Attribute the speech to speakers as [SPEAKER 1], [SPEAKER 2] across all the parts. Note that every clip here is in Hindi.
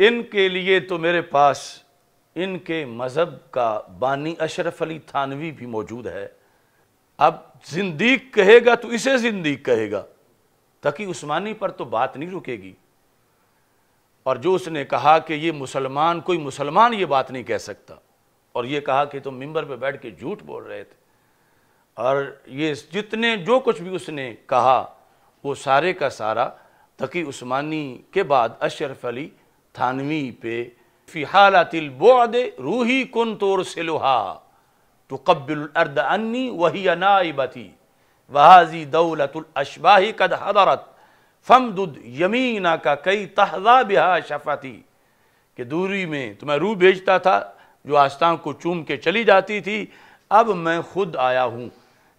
[SPEAKER 1] इनके लिए तो मेरे पास इनके मज़हब का बानी अशरफ अली थानवी भी मौजूद है अब जिंदीक कहेगा तो इसे जिंदीक कहेगा ताकि उस्मानी पर तो बात नहीं रुकेगी और जो उसने कहा कि ये मुसलमान कोई मुसलमान ये बात नहीं कह सकता और ये कहा कि तुम तो मिंबर पे बैठ के झूठ बोल रहे थे और ये जितने जो कुछ भी उसने कहा वो सारे का सारा तकी उस्मानी के बाद अशरफ अली थानवी पे फिहालातिल फ़िहालतिलबद रूही कन तोर से लोहा तो कब्बिलर्द अन्नी वही अनाइबती वहाजी दौलतुलशबाही कद हदरत फमदुद यमीना का कई तहजा बिहा शफाती के दूरी में तो मैं रूह भेजता था जो आस्थाओं को चूम के चली जाती थी अब मैं खुद आया हूँ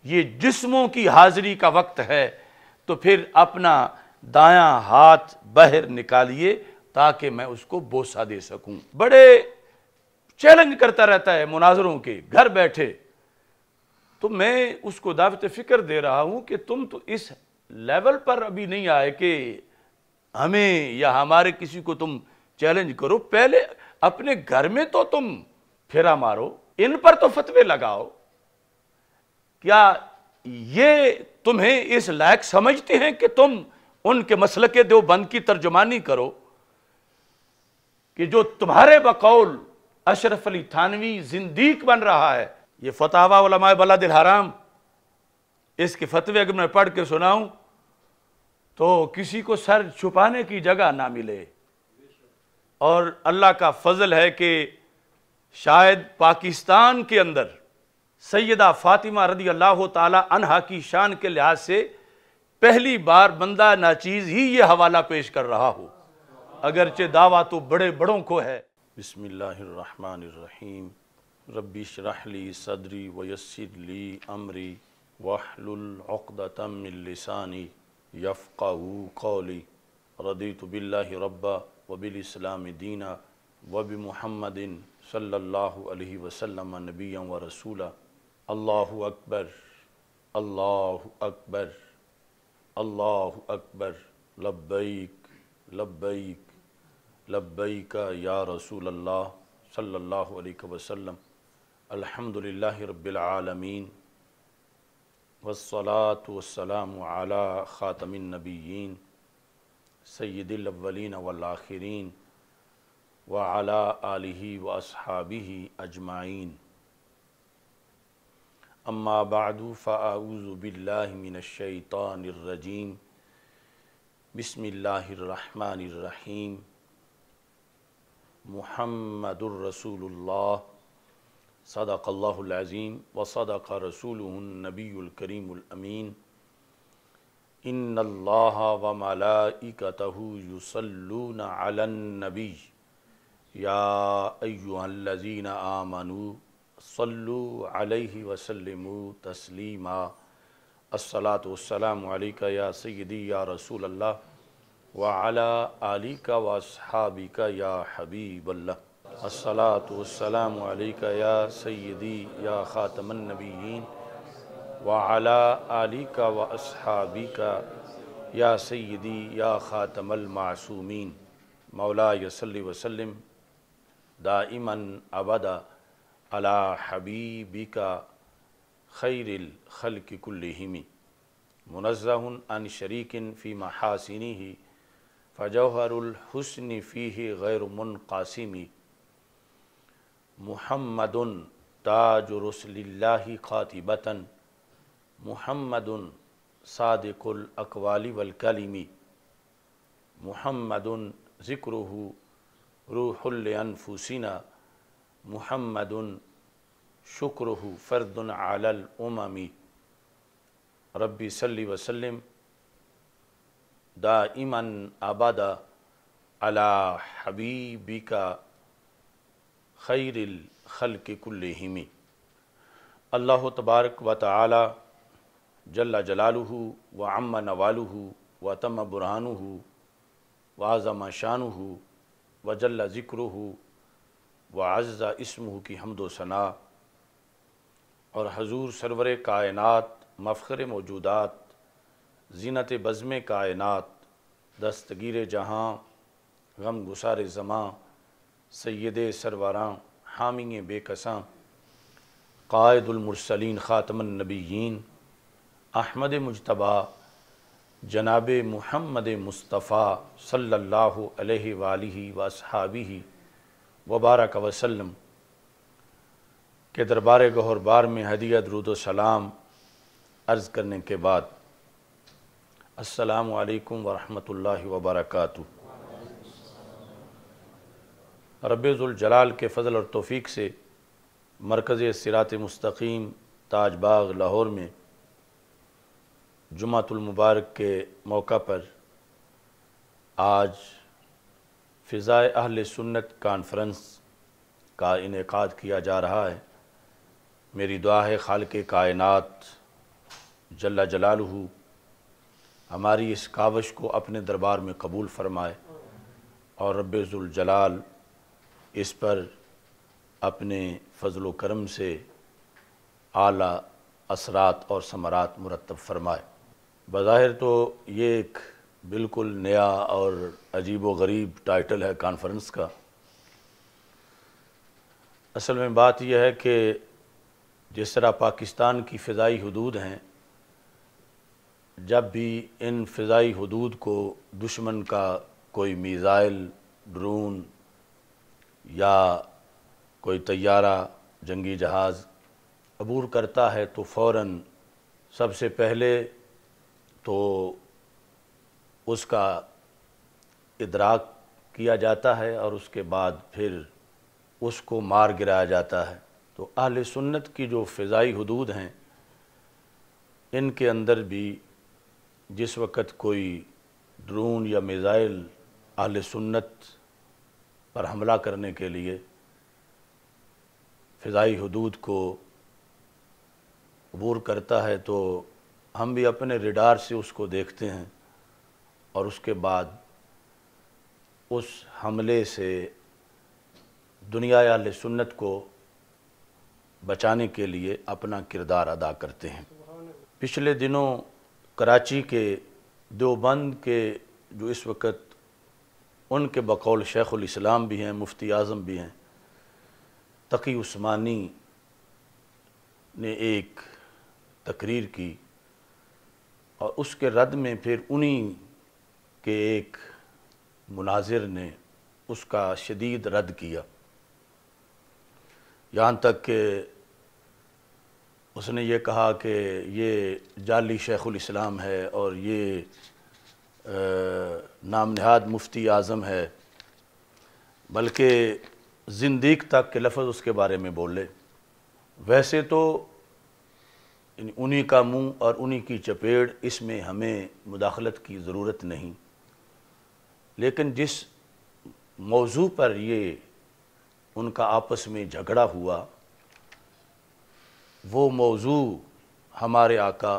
[SPEAKER 1] ये जिस्मों की हाजिरी का वक्त है तो फिर अपना दायां हाथ बहर निकालिए ताकि मैं उसको बोसा दे सकूं बड़े चैलेंज करता रहता है मुनाजरों के घर बैठे तो मैं उसको दावत फ़िक्र दे रहा हूं कि तुम तो इस लेवल पर अभी नहीं आए कि हमें या हमारे किसी को तुम चैलेंज करो पहले अपने घर में तो तुम फेरा मारो इन पर तो फतवे लगाओ क्या ये तुम्हें इस लायक समझते हैं कि तुम उनके मसल के देवबंद की तर्जुमानी करो कि जो तुम्हारे बकौल अशरफ अली थानवी जिंदीक बन रहा है ये फतावा उलमा बला दिल हराम इसके फतवे अगर मैं पढ़ के सुनाऊं तो किसी को सर छुपाने की जगह ना मिले और अल्लाह का फजल है कि शायद पाकिस्तान के अंदर सैदा फातिमा रदी अल्लाह तहा की शान के लिहाज से पहली बार बंदा नाचीज़ ही ये हवाला पेश कर रहा हो अगरचे दावा तो बड़े बड़ों को है बसमीम रबी शराहली सदरी ली अमरी वाहलतमिलसानी यफ़ा कौली रदी तबिल्ला रब्बा इस्लाम दीना वब महमदिन सल्ला वसलम नबी व रसूला अल्लाह अकबर अल्लाह अकबर अल्लाह अकबर लब्बैक लब्बैक लब्बई का या रसूल अल्लाह सल्ला वसम अलहमदिल्ला रबालमीन वसलात वसलाम आला ख़ातमिन नबीन सैदिलवलिन वलाखरीन व आला आलि व असहाबी अजमाइन अम्मा बादू फ़ाऊज़बिल्लामिनशैतानरजीम बसमिल्लर रहीम महमदुर रसूलुल्लाह सदाक़ल्लाज़ीम व सदाक़ रसूल नबीकरीमीन इन अल्लाह व मलाइकतह युसल्लून अलन नबी या अय्युहल्लज़ीन आमनु सल्लु अलैहि वसल्लमु तस्लीमा अस्सलातु वस्सलामु अलैका या सय्यदी या रसूल अल्लाह वाला अली का वासहाबी का या हबीब अल्लाह असलातम या सैदी या ख़ातमनबीन वाला अली का व का या सैदी या ख़ातमलमासूमीन मौला यसल वसलम दाइमन अबदा अला हबीबी का खैरिल खल की कुल्लिमी मुनज़न अन शरीकिन फ़ी महासिनी ही फ़जहरुलहसन फ़ी गैर मुनकासिमी महमद ताज रसल्ला ख़ातिबता महमद सादिकुल अकवाली वलकलिमी महमद ज़िक्र रूहुलफूसिना महमद शुक्र फ़र्दन आलल उममी रबी सल्ली वसलम दा दाइमन अबदा अला हबीबिका खैर खल के कुल हिमी अल्लाह तबारक व ताली जल्ला जलालू व अम्मा नवालू व तम बुरहानू व आज़म शानू व जल्ला ज़िक्र व अज़ा इसमू की हमदो सना और हजूर सरवर कायनत मफ़र मौजूदात जीनत बज़म कायनत दस्तगीर जहाँ गम गुसार ज़मां सैद सरवरा हामी बेकसा कायदुलमरसलिन ख़ातमनबीन अहमद मुशतबा जनाब महमद मुस्तफ़ा सल्ला वसहाबी वबारक वसलम के दरबार गहरबार में रुदो सलाम अर्ज़ करने के बाद अस्सलाम वालेकुम वरहमतुल्लाहि वबरकatuह रब्ज़ुलजलाल के फ़ज़ल और तौफीक से मरकज़ सिरात मुस्तकीम ताज बाग लाहौर में जुमातुलमबारक के मौका पर आज फ़िज़ा अहल सुन्नत कॉन्फ्रेंस का इनका किया जा रहा है मेरी दुआ है खाल के कायनत जल्ला जलालहू हमारी इस कावश को अपने दरबार में कबूल फ़रमाए और रबाल इस पर अपने फजल करम से आला असरात और समरात मुरतब फरमाए बज़ाहिर तो ये एक बिल्कुल नया और अजीब व गरीब टाइटल है कॉन्फ्रेंस का असल में बात यह है कि जिस तरह पाकिस्तान की फ़िज़ाई हदूद हैं जब भी इन फ़ाई हदूद को दुश्मन का कोई मिज़ाइल ड्रोन या कोई तैयारा जंगी जहाज़ अबूर करता है तो फ़ौर सबसे पहले तो उसका इदराक किया जाता है और उसके बाद फिर उसको मार गिराया जाता है तो अहल सुन्नत की जो फ़ाई हदूद हैं इनके अंदर भी जिस वक़्त कोई ड्रोन या मिज़ाइल अहल सुन्नत पर हमला करने के लिए फ़िज़ाई हदूद को अबूर करता है तो हम भी अपने रिडार से उसको देखते हैं और उसके बाद उस हमले से दुनिया आल सुन्नत को बचाने के लिए अपना किरदार अदा करते हैं पिछले दिनों कराची के देवबंद के जो इस वक्त उनके बकौल इस्लाम भी हैं मुफ्ती आज़म भी हैं तकी उस्मानी ने एक तकरीर की और उसके रद में फिर उन्हीं के एक मुनाजिर ने उसका शदीद रद्द किया यहाँ तक कि उसने ये कहा कि ये जाली शेखुल इस्लाम है और ये नाम नहाद मुफ्ती आज़म है बल्कि जिंदीक तक के लफ्ज़ उसके बारे में बोले वैसे तो उन्हीं का मुंह और उन्हीं की चपेड़ इसमें हमें मुदाखलत की ज़रूरत नहीं लेकिन जिस मौजू पर ये उनका आपस में झगड़ा हुआ वो मौजू हमारे आका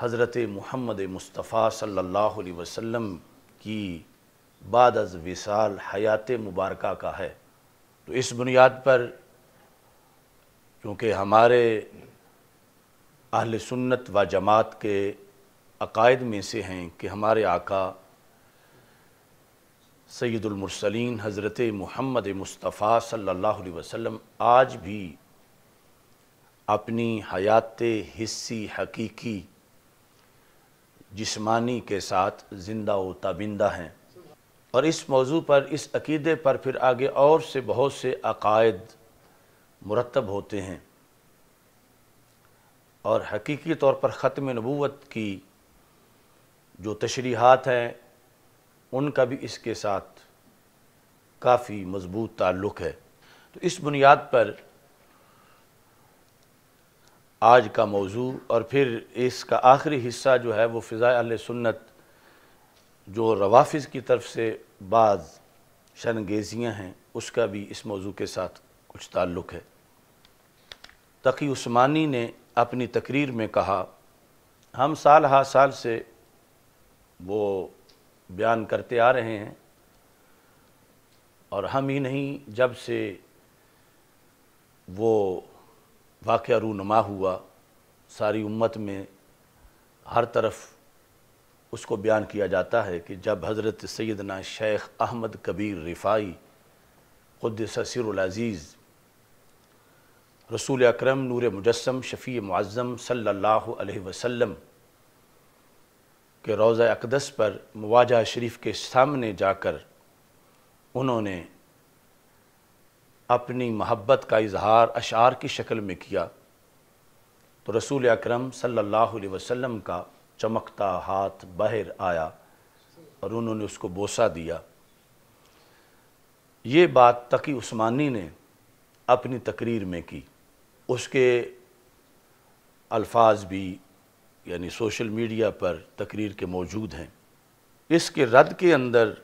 [SPEAKER 1] हज़रत महमद मुस्तफ़ा सल्लल्लाहु अलैहि वसल्लम की बाद अज विसाल हयात मुबारक का है तो इस बुनियाद पर क्योंकि हमारे अहल सुन्नत व जमात के अकायद में से हैं कि हमारे आका सैदुलमरसलिन हज़रत महमद मुस्तफ़ा सल्लल्लाहु अलैहि वसल्लम आज भी अपनी हयात हिस्सी हकीकी जिस्मानी के साथ ज़िंदा व ताबिंदा हैं और इस मौजू पर इस अकीदे पर फिर आगे और से बहुत से अकायद मुरतब होते हैं और हकीकी तौर पर ख़त्म नबूत की जो तशरीहत हैं उनका भी इसके साथ काफ़ी मज़बूत ताल्लुक़ है तो इस बुनियाद पर आज का मौजू और फिर इसका आखिरी हिस्सा जो है वो फ़िज़ा सुन्नत जो रवाफ़ की तरफ से बाज़ शनगेजियाँ हैं उसका भी इस मौजू के साथ कुछ ताल्लुक़ है तकी उस्मानी ने अपनी तकरीर में कहा हम साल हा साल से वो बयान करते आ रहे हैं और हम ही नहीं जब से वो वाक़ रूनमा हुआ सारी उम्मत में हर तरफ उसको बयान किया जाता है कि जब हज़रत सैदना शेख अहमद कबीर रिफ़ाई ख़ुद ससरज़ीज़ रसूल अक्रम नूर मुजस्म शफ़ी मुआज़म सल्ला वसम के रोज़ अकदस पर मवाजा शरीफ के सामने जाकर उन्होंने अपनी मोहब्बत का इजहार अशार की शक्ल में किया तो रसूल अक्रम सम का चमकता हाथ बाहर आया और उन्होंने उसको बोसा दिया ये बात तकी उस्मानी ने अपनी तकरीर में की उसके अल्फाज भी यानी सोशल मीडिया पर तकरीर के मौजूद हैं इसके रद्द के अंदर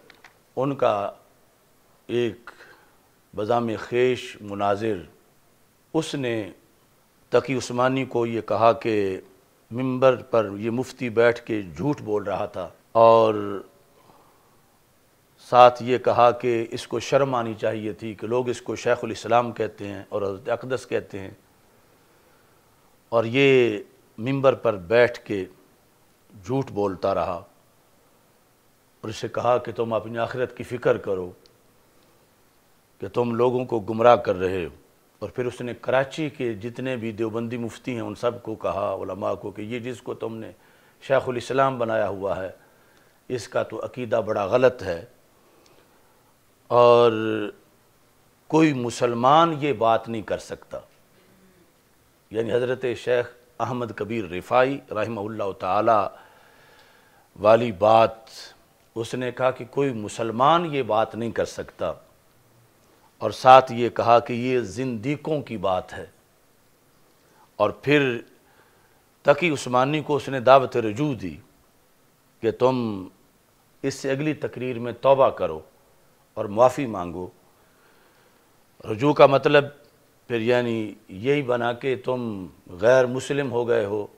[SPEAKER 1] उनका एक बज़ाम खेश मुनाजिर उसने तकी उस्मानी को ये कहा कि मंबर पर ये मुफ्ती बैठ के झूठ बोल रहा था और साथ ये कहा कि इसको शर्म आनी चाहिए थी कि लोग इसको शेखुल इस्लाम कहते हैं और हजरत अकदस कहते हैं और ये मंबर पर बैठ के झूठ बोलता रहा और इसे कहा कि तुम अपनी आखिरत की फ़िक्र करो कि तुम लोगों को गुमराह कर रहे हो और फिर उसने कराची के जितने भी देवबंदी मुफ्ती हैं उन सब को कहा उलमा को कि ये जिसको तुमने शाहुलस्लाम बनाया हुआ है इसका तो अकीदा बड़ा गलत है और कोई मुसलमान ये बात नहीं कर सकता यानी हज़रत शेख अहमद कबीर रिफाई रही ताला वाली बात उसने कहा कि कोई मुसलमान ये बात नहीं कर सकता और साथ ये कहा कि ये जिंदीकों की बात है और फिर तकी उस्मानी को उसने दावत रजू दी कि तुम इससे अगली तकरीर में तोबा करो और माफ़ी मांगो रजू का मतलब फिर यानी यही बना के तुम गैर मुस्लिम हो गए हो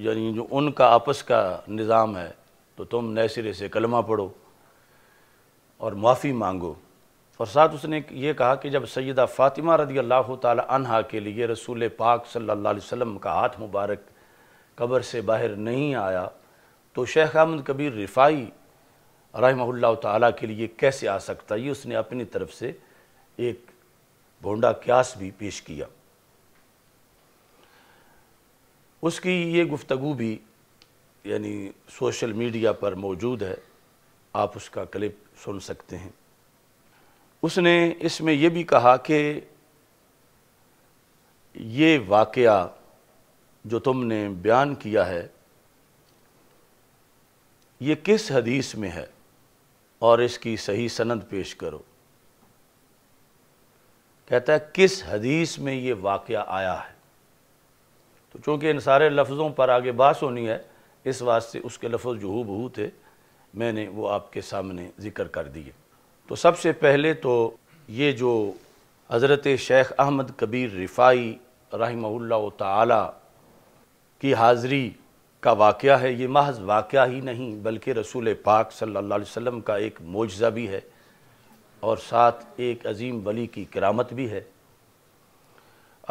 [SPEAKER 1] यानी जो उनका आपस का निज़ाम है तो तुम नए सिरे से कलमा पढ़ो और माफ़ी मांगो और साथ उसने ये कहा कि जब सैदा फ़ातिमा रदी अल्लाह तहा के लिए रसूल पाक सल्ला वसम का हाथ मुबारक क़बर से बाहर नहीं आया तो शेख अहमद कबीर रिफाई रहमल्ला ताला के लिए कैसे आ सकता ये उसने अपनी तरफ से एक भोंडा क्यास भी पेश किया उसकी ये गुफ्तु भी यानी सोशल मीडिया पर मौजूद है आप उसका क्लिप सुन सकते हैं उसने इसमें यह भी कहा कि ये वाक़ जो तुमने बयान किया है ये किस हदीस में है और इसकी सही सनद पेश करो कहता है किस हदीस में ये वाक़ आया है तो चूँकि इन सारे लफ्ज़ों पर आगे बास होनी है इस वास्ते उसके लफ्ज़ जो हूबहू थे मैंने वो आपके सामने ज़िक्र कर दिए तो सबसे पहले तो ये जो हज़रत शेख अहमद कबीर रिफाई रहीमल्ला ताली की हाज़री का वाक़ है ये महज वाक़ ही नहीं बल्कि रसूल पाक सल्ला वसम का एक मुजज़ा भी है और साथ एक अजीम वली की करामत भी है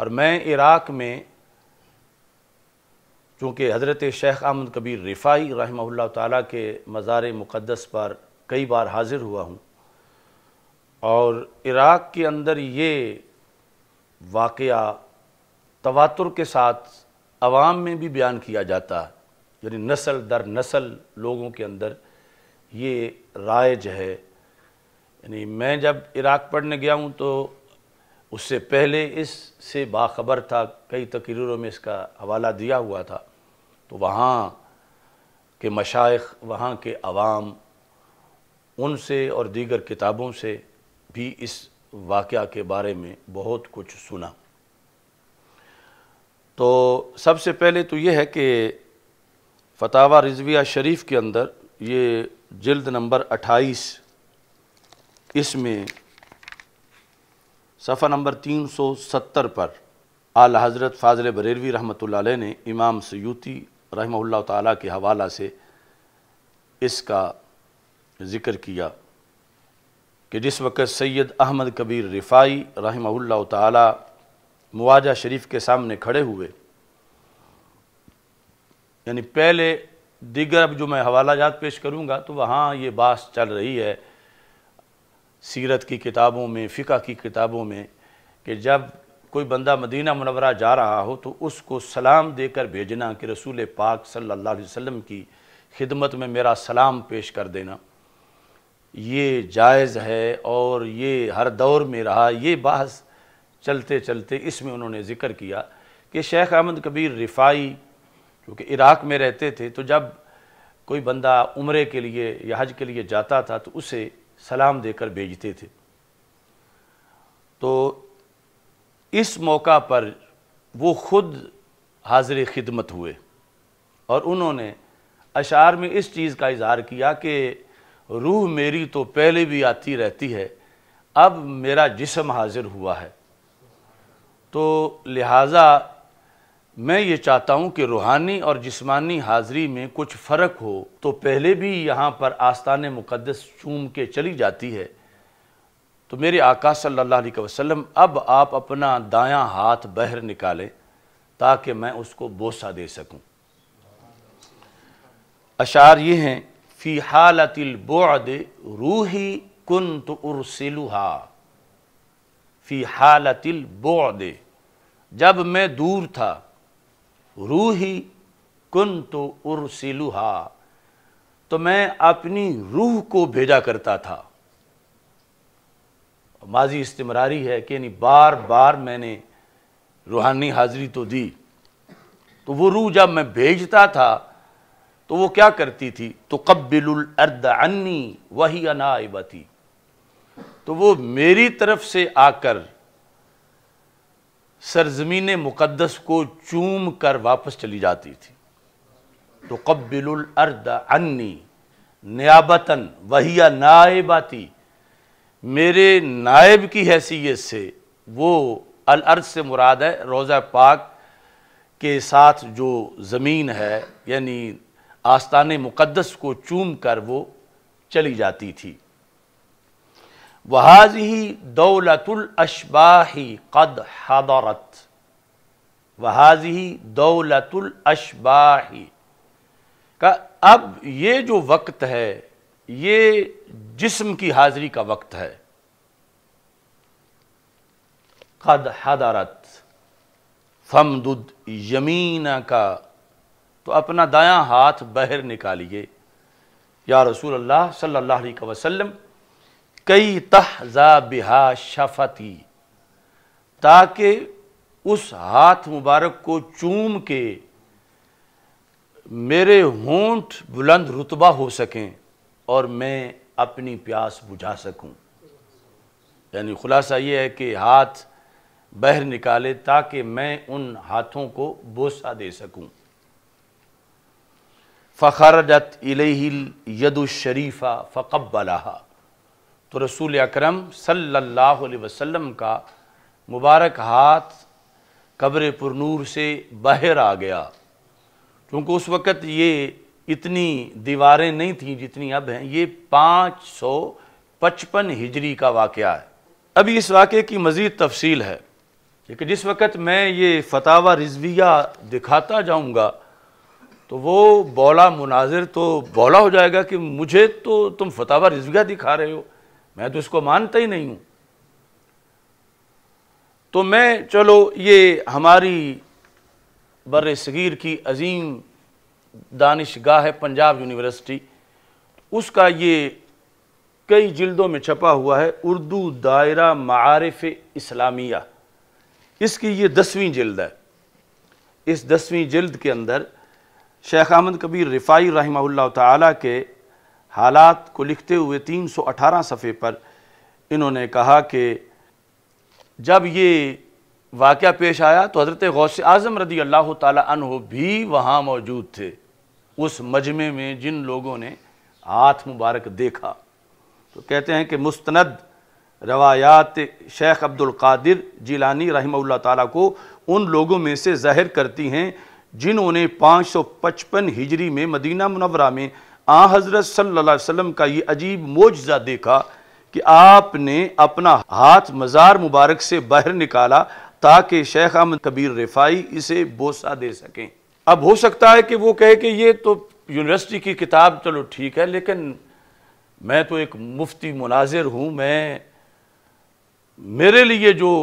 [SPEAKER 1] और मैं इराक़ में चूँकि हज़रत शेख अहमद कबीर रिफाई रहमल्ला ताली के मज़ार मुक़दस पर कई बार हाज़िर हुआ हूँ और इराक़ के अंदर ये वाक़ तवातुर के साथ आवाम में भी बयान किया जाता है यानी नस्ल दर नस्ल लोगों के अंदर ये राइज है यानी मैं जब इराक़ पढ़ने गया हूँ तो उससे पहले इससे बाखबर था कई तकरीरों में इसका हवाला दिया हुआ था तो वहाँ के मशाइ वहाँ के आवाम उनसे और दीगर किताबों से भी इस वाक़ के बारे में बहुत कुछ सुना तो सबसे पहले तो ये है कि फतावा रिजविया शरीफ के अंदर ये जल्द नंबर 28 इसमें सफ़ा नंबर 370 पर आला हज़रत फाजल बरेलवी रहमत ने इमाम सयूती रहमल्ला ताली के हवाला से इसका ज़िक्र किया कि जिस वक़्त सैयद अहमद कबीर रिफाई रहमल्ला ताला मुआजा शरीफ के सामने खड़े हुए यानी पहले दिगर अब जो मैं हवाला जात पेश करूँगा तो वहाँ ये बात चल रही है सीरत की किताबों में फ़िका की किताबों में कि जब कोई बंदा मदीना मनवरा जा रहा हो तो उसको सलाम देकर भेजना कि रसूल पाक सल्लल्लाहु अलैहि वसल्लम की खिदमत में मेरा सलाम पेश कर देना ये जायज़ है और ये हर दौर में रहा ये बहस चलते चलते इसमें उन्होंने ज़िक्र किया कि शेख अहमद कबीर रिफाई क्योंकि इराक़ में रहते थे तो जब कोई बंदा उम्र के लिए या हज के लिए जाता था तो उसे सलाम देकर भेजते थे तो इस मौका पर वो ख़ुद हाजिर खिदमत हुए और उन्होंने अशार में इस चीज़ का इजहार किया कि रूह मेरी तो पहले भी आती रहती है अब मेरा जिसम हाजिर हुआ है तो लिहाजा मैं ये चाहता हूँ कि रूहानी और जिस्मानी हाज़री में कुछ फ़र्क हो तो पहले भी यहाँ पर आस्थान मुक़दस चूम के चली जाती है तो मेरे आका सल्लल्लाहु अलैहि वसल्लम अब आप अपना दायां हाथ बहर निकालें ताकि मैं उसको बोसा दे सकूँ अशार ये हैं फ़ी हालतिल बुद रूही कन तो उर्सिलुहा फ़ी हालत बुद जब मैं दूर था रूही कन तो उर्सिलुहा तो मैं अपनी रूह को भेजा करता था माजी इस्तमरारी है कि यानी बार बार मैंने रूहानी हाजिरी तो दी तो वो रूह जब मैं भेजता था तो वो क्या करती थी तो कब्बिल अर्द अन्नी वही अनाइबती तो वो मेरी तरफ से आकर सरजमीन मुकदस को चूम कर वापस चली जाती थी तो कब्बिल अर्द अन्नी न्याबतन वही नायबाती मेरे नायब की हैसियत से वो अलअर्ज से मुराद है रोज़ा पाक के साथ जो ज़मीन है यानी आस्थान मुक़दस को चूम कर वो चली जाती थी वहाज ही दौलतुल अशबाही कद हदौरत वहाज ही दौलतुल अशबाही का अब ये जो वक्त है ये जिस्म की हाजिरी का वक्त है कद हदारत फमदुद यमीना का तो अपना दायां हाथ बाहर निकालिए या रसूल अल्लाह सल्लल्लाहु अलैहि वसल्लम कई तहजा बिहा शफती ताकि उस हाथ मुबारक को चूम के मेरे होंठ बुलंद रुतबा हो सकें और मैं अपनी प्यास बुझा सकूं यानी खुलासा ये है कि हाथ बहर निकाले ताकि मैं उन हाथों को बोसा दे सकूं फ़खरजत शरीफ़ा फ़कबला तो रसूल अकरम सल्लल्लाहु अलैहि वसल्लम का मुबारक हाथ कब्र पुरनूर से बाहर आ गया क्योंकि उस वक़्त ये इतनी दीवारें नहीं थीं जितनी अब हैं ये पाँच सौ पचपन हिजरी का वाक़ है अभी इस वाक़े की मज़ीद तफसील है क्योंकि जिस वक़्त मैं ये फतावा रिजविया दिखाता जाऊँगा तो वो बौला मुनाजिर तो बौला हो जाएगा कि मुझे तो तुम फतावा रिजविया दिखा रहे हो मैं तो इसको मानता ही नहीं हूँ तो मैं चलो ये हमारी बर सगीर की अजीम दानिशगाह है पंजाब यूनिवर्सिटी उसका ये कई जिल्दों में छपा हुआ है उर्दू दायरा मारफ इस्लामिया इसकी ये दसवीं जिल्द है इस दसवीं जिल्द के अंदर शेख अहमद कबीर रिफाई रही ताला के हालात को लिखते हुए तीन सौ अठारह सफ़े पर इन्होंने कहा कि जब ये वाक़ पेश आया तो हज़रत गौस आज़म रदी अल्लाह तह भी वहाँ मौजूद थे उस मजमे में जिन लोगों ने हाथ मुबारक देखा तो कहते हैं कि मुस्तनद रवायात शेख अब्दुल जीलानी रही ताला को उन लोगों में से ज़ाहिर करती हैं जिन्होंने 555 हिजरी में मदीना मुनवरा में आ हज़रत सल्ला वसम का ये अजीब मोजा देखा कि आपने अपना हाथ मज़ार मुबारक से बाहर निकाला ताकि शेख अहमद कबीर रिफाई इसे बोसा दे सकें अब हो सकता है कि वो कहे कि ये तो यूनिवर्सिटी की किताब चलो ठीक है लेकिन मैं तो एक मुफ्ती मुनाजिर हूँ मैं मेरे लिए जो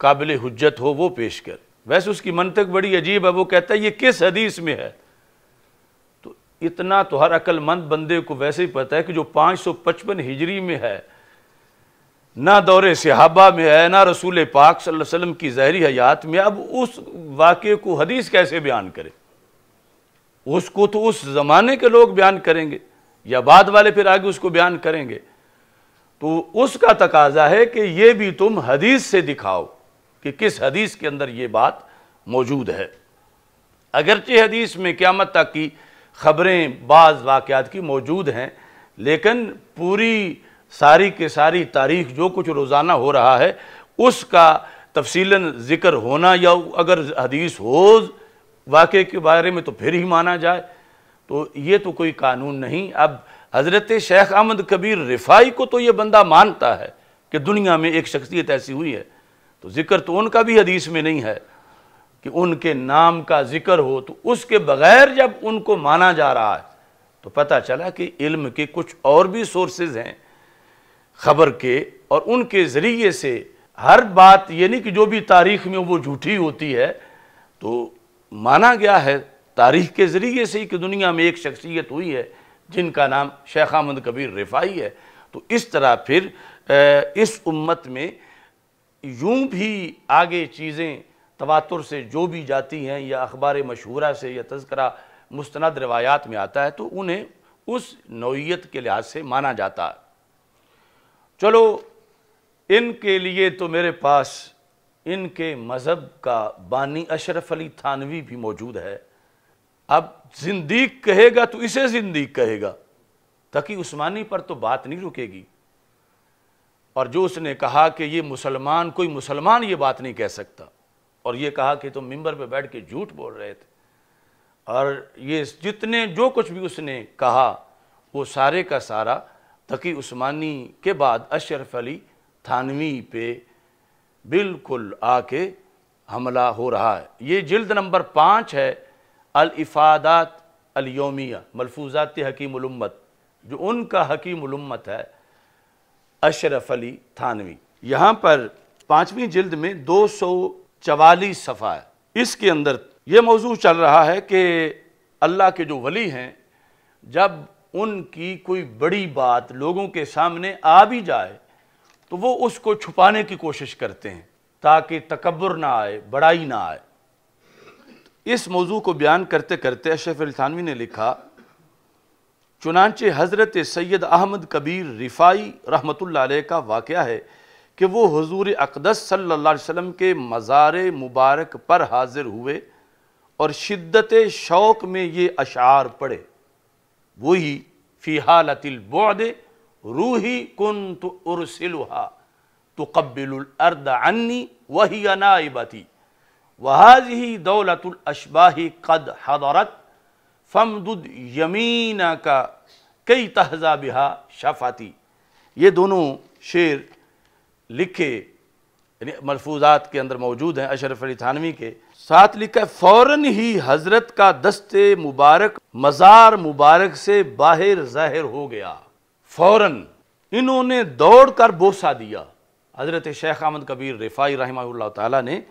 [SPEAKER 1] काबिल हजत हो वो पेश कर वैसे उसकी मंतक बड़ी अजीब है वो कहता है ये किस हदीस में है तो इतना तो हर अक्लमंद बंदे को वैसे ही पता है कि जो 555 हिजरी में है ना दौरे सहाबा में है ना रसूल पाक सल्लल्लाहु अलैहि वसल्लम की जहरी हयात में अब उस वाक्य को हदीस कैसे बयान करे उसको तो उस ज़माने के लोग बयान करेंगे या बाद वाले फिर आगे उसको बयान करेंगे तो उसका तकाजा है कि ये भी तुम हदीस से दिखाओ कि किस हदीस के अंदर ये बात मौजूद है अगरचे हदीस में क़्यामत तक की ख़बरें बाज़ वाक़ात की मौजूद हैं लेकिन पूरी सारी के सारी तारीख जो कुछ रोज़ाना हो रहा है उसका तफसीला ज़िक्र होना या अगर हदीस हो वाक़े के बारे में तो फिर ही माना जाए तो ये तो कोई कानून नहीं अब हज़रत शेख अहमद कबीर रिफाई को तो ये बंदा मानता है कि दुनिया में एक शख्सियत ऐसी हुई है तो ज़िक्र तो उनका भी हदीस में नहीं है कि उनके नाम का ज़िक्र हो तो उसके बगैर जब उनको माना जा रहा है तो पता चला कि इल्म के कुछ और भी सोर्सेज हैं खबर के और उनके ज़रिए से हर बात यानी कि जो भी तारीख़ में वो झूठी होती है तो माना गया है तारीख़ के ज़रिए से ही कि दुनिया में एक शख्सियत हुई है जिनका नाम शेख अहमद कबीर रिफाई है तो इस तरह फिर इस उम्मत में यूं भी आगे चीज़ें तवातुर से जो भी जाती हैं या अखबार मशहूरा से या तस्करा मुस्ंद रवायात में आता है तो उन्हें उस नौीयत के लिहाज से माना जाता है चलो इनके लिए तो मेरे पास इनके मज़हब का बानी अशरफ अली थानवी भी मौजूद है अब जिंदीक कहेगा तो इसे जिंदीक कहेगा ताकि उस्मानी पर तो बात नहीं रुकेगी और जो उसने कहा कि ये मुसलमान कोई मुसलमान ये बात नहीं कह सकता और ये कहा कि तुम मिंबर पे बैठ के झूठ बोल रहे थे और ये जितने जो कुछ भी उसने कहा वो सारे का सारा तकी उस्मानी के बाद अशरफ अली थानवी पे बिल्कुल आके हमला हो रहा है ये जल्द नंबर पाँच है अलफादात अलयोमिया मलफूज़ात हकीमत जो उनका हकीम हकीमत है अशरफ अली थानवी यहाँ पर पांचवी जिल्द में दो सौ चवालीस सफ़ा है इसके अंदर ये मौजू चल रहा है कि अल्लाह के जो वली हैं जब उनकी कोई बड़ी बात लोगों के सामने आ भी जाए तो वो उसको छुपाने की कोशिश करते हैं ताकि तकबर ना आए बड़ाई ना आए इस मौजू को बयान करते करते अशरफ अली थानवी ने लिखा चुनानचे हज़रत सैद अहमद कबीर रिफ़ाई रहमतुल्ल का वाक़ है कि वो हजूर अकदस सल्ला वसम के मज़ार मुबारक पर हाजिर हुए और शिद्दत शौक़ में ये अशार पढ़े वही फ़ी रूही कन तो उर्सिलुहा तो कबिलर्द अन्नी वही अनाइबती वहाज ही दौलतुलशबाही कद हदरत फमदुद यमीना का कई तहजा बिहा शाफाती ये दोनों शेर लिखे मरफूजात के अंदर मौजूद हैं अशरफ अली थानवी के साथ लिखा है फ़ौरन ही हज़रत का दस्ते मुबारक मज़ार मुबारक से बाहर ज़ाहिर हो गया फ़ौरन इन्होंने दौड़ कर बोसा दिया हज़रत शेख अहमद कबीर रिफाई रही ने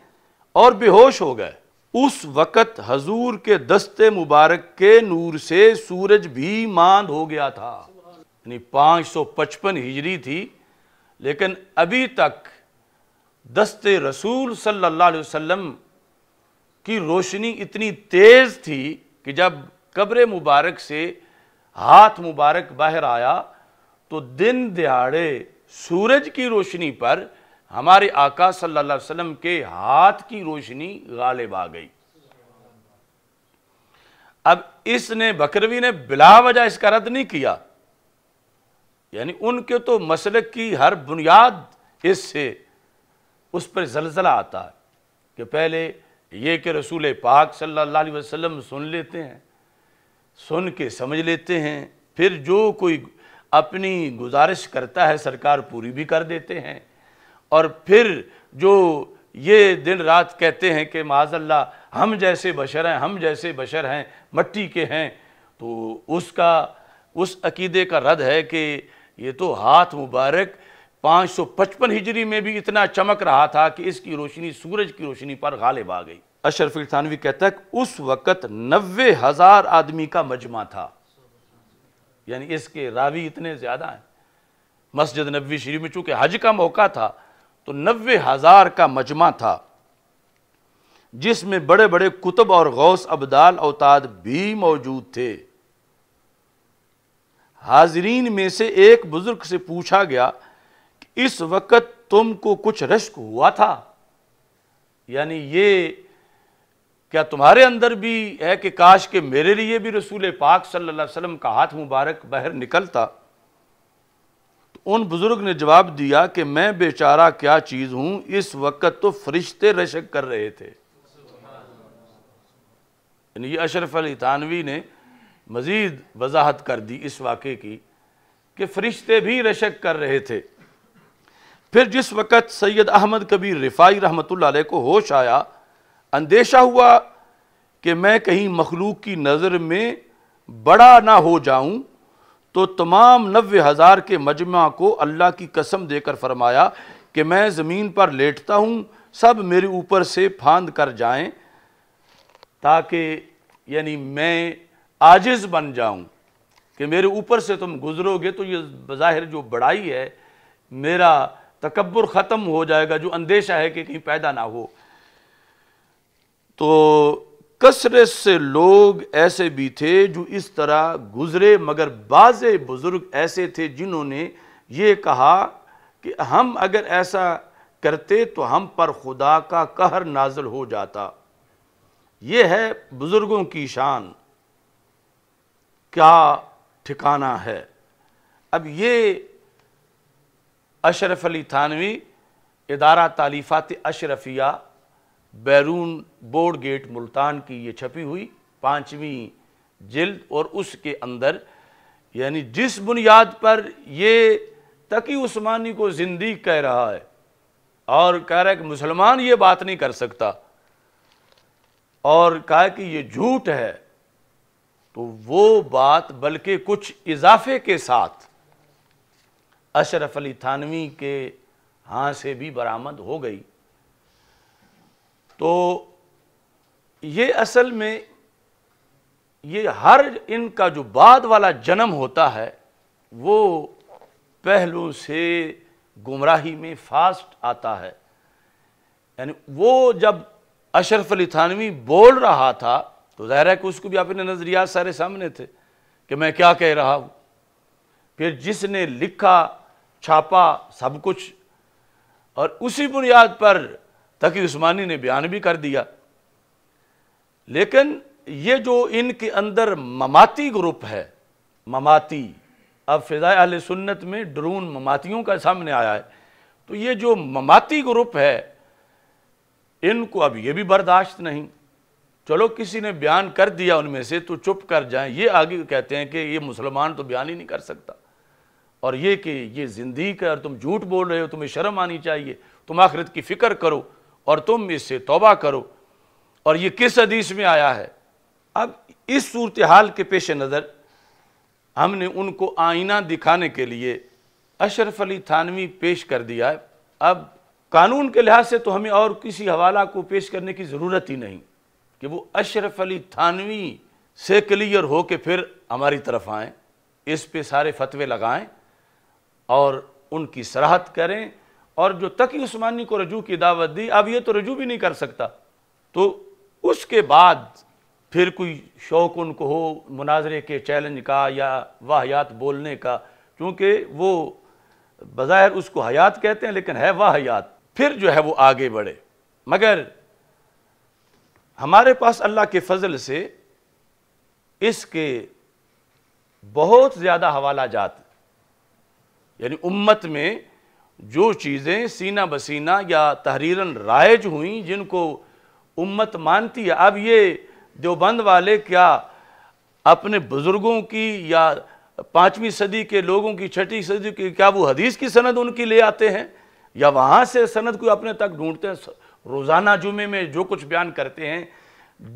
[SPEAKER 1] और बेहोश हो गए उस वक़्त हजूर के दस्ते मुबारक के नूर से सूरज भी मांद हो गया था यानी 555 हिजरी थी लेकिन अभी तक दस्ते रसूल सल्लल्लाहु अलैहि वसल्लम की रोशनी इतनी तेज़ थी कि जब कब्र मुबारक से हाथ मुबारक बाहर आया तो दिन दिहाड़े सूरज की रोशनी पर हमारे आका सल्लल्लाहु अलैहि वसल्लम के हाथ की रोशनी गालिब आ गई अब इसने बकरवी ने बिला वजह इसका रद्द नहीं किया यानी उनके तो मसल की हर बुनियाद इससे उस पर जलजला आता है कि पहले ये कि रसूल पाक सल्लल्लाहु अलैहि वसल्लम सुन लेते हैं सुन के समझ लेते हैं फिर जो कोई अपनी गुजारिश करता है सरकार पूरी भी कर देते हैं और फिर जो ये दिन रात कहते हैं कि माजल्ला हम जैसे बशर हैं हम जैसे बशर हैं मट्टी के हैं तो उसका उस अकीदे का रद है कि ये तो हाथ मुबारक 555 हिजरी में भी इतना चमक रहा था कि इसकी रोशनी सूरज की रोशनी पर गालिब आ गई अशरफी थानवी कहता है उस वक़्त नबे हज़ार आदमी का मजमा था यानी इसके रावी इतने ज़्यादा हैं मस्जिद नबी शरीफ में चूँकि हज का मौका था तो नबे हज़ार का मजमा था जिसमें बड़े बड़े कुतुब और गौस अबदाल अवताद भी मौजूद थे हाजरीन में से एक बुज़ुर्ग से पूछा गया कि इस वक़्त तुमको कुछ रश्क हुआ था यानी ये क्या तुम्हारे अंदर भी है कि काश के मेरे लिए भी रसूल पाक सल्लल्लाहु अलैहि वसल्लम का हाथ मुबारक बाहर निकलता उन बुज़ुर्ग ने जवाब दिया कि मैं बेचारा क्या चीज़ हूँ इस वक्त तो फरिश्ते रशक कर रहे थे यानी अशरफ अली थानवी ने मज़ीद वजाहत कर दी इस वाक़े की कि फ़रिश्ते भी रशक कर रहे थे फिर जिस वक़्त सैयद अहमद कबीर रिफाई रहमत को होश आया अंदेशा हुआ कि मैं कहीं मखलूक की नज़र में बड़ा ना हो जाऊं तो तमाम नबे हज़ार के मजमा को अल्लाह की कसम देकर फरमाया कि मैं ज़मीन पर लेटता हूँ सब मेरे ऊपर से फांद कर जाएं ताकि यानी मैं आजिज़ बन जाऊं कि मेरे ऊपर से तुम गुज़रोगे तो ये बज़ाहिर जो बड़ाई है मेरा तकबर ख़त्म हो जाएगा जो अंदेशा है कि कहीं पैदा ना हो तो कसरत से लोग ऐसे भी थे जो इस तरह गुजरे मगर बाज़ बुज़ुर्ग ऐसे थे जिन्होंने ये कहा कि हम अगर ऐसा करते तो हम पर खुदा का कहर नाजल हो जाता ये है बुज़ुर्गों की शान क्या ठिकाना है अब ये अशरफ अली थानवी इदारा तालीफ़ात अशरफिया बैरून बोर्ड गेट मुल्तान की ये छपी हुई पाँचवीं जल्द और उसके अंदर यानी जिस बुनियाद पर ये तकी उस्मानी को जिंदी कह रहा है और कह रहा है कि मुसलमान ये बात नहीं कर सकता और कहा कि ये झूठ है तो वो बात बल्कि कुछ इजाफे के साथ अशरफ अली थानवी के हाँ से भी बरामद हो गई तो ये असल में ये हर इनका जो बाद वाला जन्म होता है वो पहलों से गुमराही में फास्ट आता है यानी वो जब अशरफ अली थानवी बोल रहा था तो ज़ाहिर है कि उसको भी अपने नज़रियात सारे सामने थे कि मैं क्या कह रहा हूँ फिर जिसने लिखा छापा सब कुछ और उसी बुनियाद पर तक उस्मानी ने बयान भी कर दिया लेकिन ये जो इनके अंदर ममाती ग्रुप है ममाती अब फ़िज़ा अल सुन्नत में ड्रोन ममातियों का सामने आया है तो ये जो ममाती ग्रुप है इनको अब ये भी बर्दाश्त नहीं चलो किसी ने बयान कर दिया उनमें से तो चुप कर जाएं ये आगे कहते हैं कि ये मुसलमान तो बयान ही नहीं कर सकता और ये कि ये ज़िंदगी का तुम झूठ बोल रहे हो तुम्हें शर्म आनी चाहिए तुम आखिरत की फ़िक्र करो और तुम इससे तोबा करो और ये किस हदीस में आया है अब इस सूरत हाल के पेश नज़र हमने उनको आईना दिखाने के लिए अशरफ अली थानवी पेश कर दिया है अब कानून के लिहाज से तो हमें और किसी हवाला को पेश करने की ज़रूरत ही नहीं कि वो अशरफ अली थानवी से क्लियर हो के फिर हमारी तरफ आएँ इस पे सारे फतवे लगाएं और उनकी सराहत करें और जो तकी उस्मानी को रजू की दावत दी अब ये तो रजू भी नहीं कर सकता तो उसके बाद फिर कोई शौक़ उनको हो मुनाजरे के चैलेंज का या वाहयात बोलने का क्योंकि वो बज़ाहिर उसको हयात कहते हैं लेकिन है वाहयात फिर जो है वो आगे बढ़े मगर हमारे पास अल्लाह के फजल से इसके बहुत ज़्यादा हवाला जात यानी उम्मत में जो चीज़ें सीना बसीना या तहरीरन राइज हुई जिनको उम्मत मानती है अब ये देवबंद वाले क्या अपने बुज़ुर्गों की या पाँचवीं सदी के लोगों की छठी सदी की क्या वो हदीस की सनद उनकी ले आते हैं या वहाँ से सनद को अपने तक ढूंढते हैं रोज़ाना जुमे में जो कुछ बयान करते हैं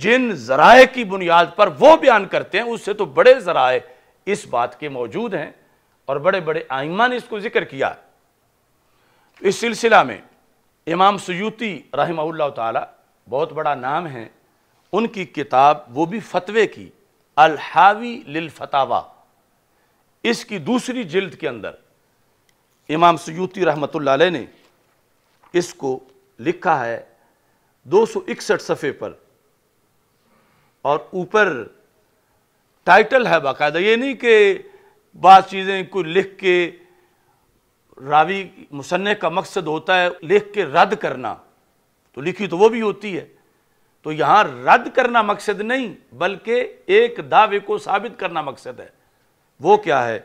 [SPEAKER 1] जिन जराए की बुनियाद पर वो बयान करते हैं उससे तो बड़े जराए इस बात के मौजूद हैं और बड़े बड़े आइमा ने इसको ज़िक्र किया इस सिलसिला में इमाम सयूती रहम ताला बहुत बड़ा नाम है उनकी किताब वो भी फतवे की अलहावी लिलफतावा इसकी दूसरी जिल्द के अंदर इमाम सयूती रहमत ने इसको लिखा है दो सौ इकसठ सफ़े पर और ऊपर टाइटल है बाकायदा ये नहीं कि बात चीज़ें कोई लिख के रावी मुसन्ने का मकसद होता है लिख के रद्द करना तो लिखी तो वो भी होती है तो यहाँ रद्द करना मकसद नहीं बल्कि एक दावे को साबित करना मकसद है वो क्या है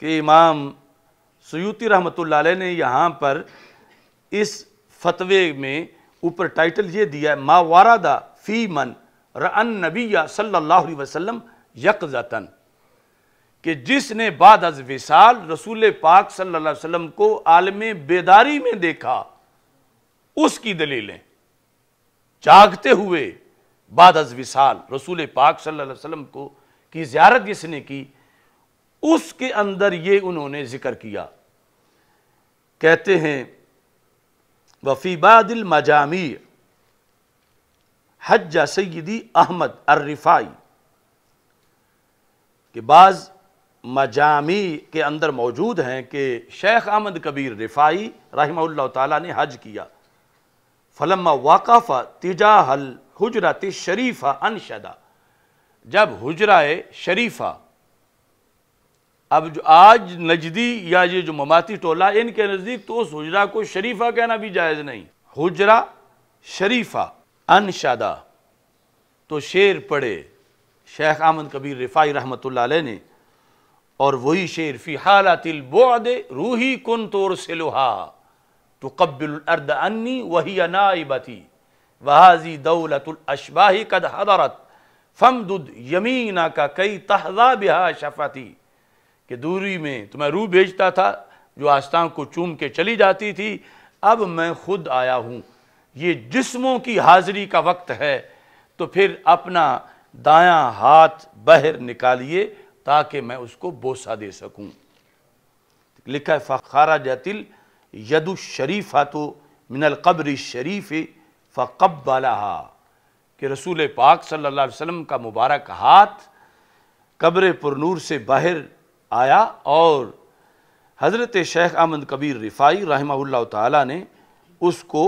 [SPEAKER 1] कि इमाम सयूती रहमत ने यहां पर इस फतवे में ऊपर टाइटल ये दिया है मावारदा फ़ी मन रन नबी सल्ला यक यकजतन कि जिसने बाद अज विशाल रसूल पाक सल्लल्लाहु अलैहि वसल्लम को आलम बेदारी में देखा उसकी दलीलें जागते हुए बाद अज विशाल रसूल पाक सल्लल्लाहु अलैहि वसल्लम को की ज्यारत जिसने की उसके अंदर ये उन्होंने जिक्र किया कहते हैं वफ़ीबादिल मजामिर हज सैदी अहमद अर्रिफाई के बाज़ मजामी के अंदर मौजूद हैं कि शेख अहमद कबीर रिफाई रहम्ला ताली ने हज किया फलम वाकफ़ा तिजाहल हजरत शरीफ़ा अनशदा जब हजरा शरीफ़ा अब जो आज नजदी या ये जो ममाती टोला इनके नज़दीक तो उस हजरा को शरीफ़ा कहना भी जायज़ नहीं हजरा शरीफ़ा अनशदा तो शेर पड़े शेख अहमद कबीर रिफाई रहमत ने और वही शेर फ़ी हालतिल बोद रूही कन तोर से लोहा तो कब्बिल अर्द अन्नी वही अनाइबती वहाजी दौलतुल अशबाही कद हदरत फमदुद यमीना का कई तहजा बिहा शफाती कि दूरी में तो मैं रूह भेजता था जो आस्थाओं को चूम के चली जाती थी अब मैं खुद आया हूँ ये जिस्मों की हाजिरी का वक्त है तो फिर अपना दायां हाथ बहर निकालिए ताकि मैं उसको बोसा दे सकूं लिखा है फ़ारा जतिल यदु शरीफा तो मिनल कब्र शरीफ फ़ब कि रसूल पाक सल्लल्लाहु अलैहि वसल्लम का मुबारक हाथ कब्र पुरनूर से बाहर आया और हज़रत शेख अहमद कबीर रिफाई रहमा ताला ने उसको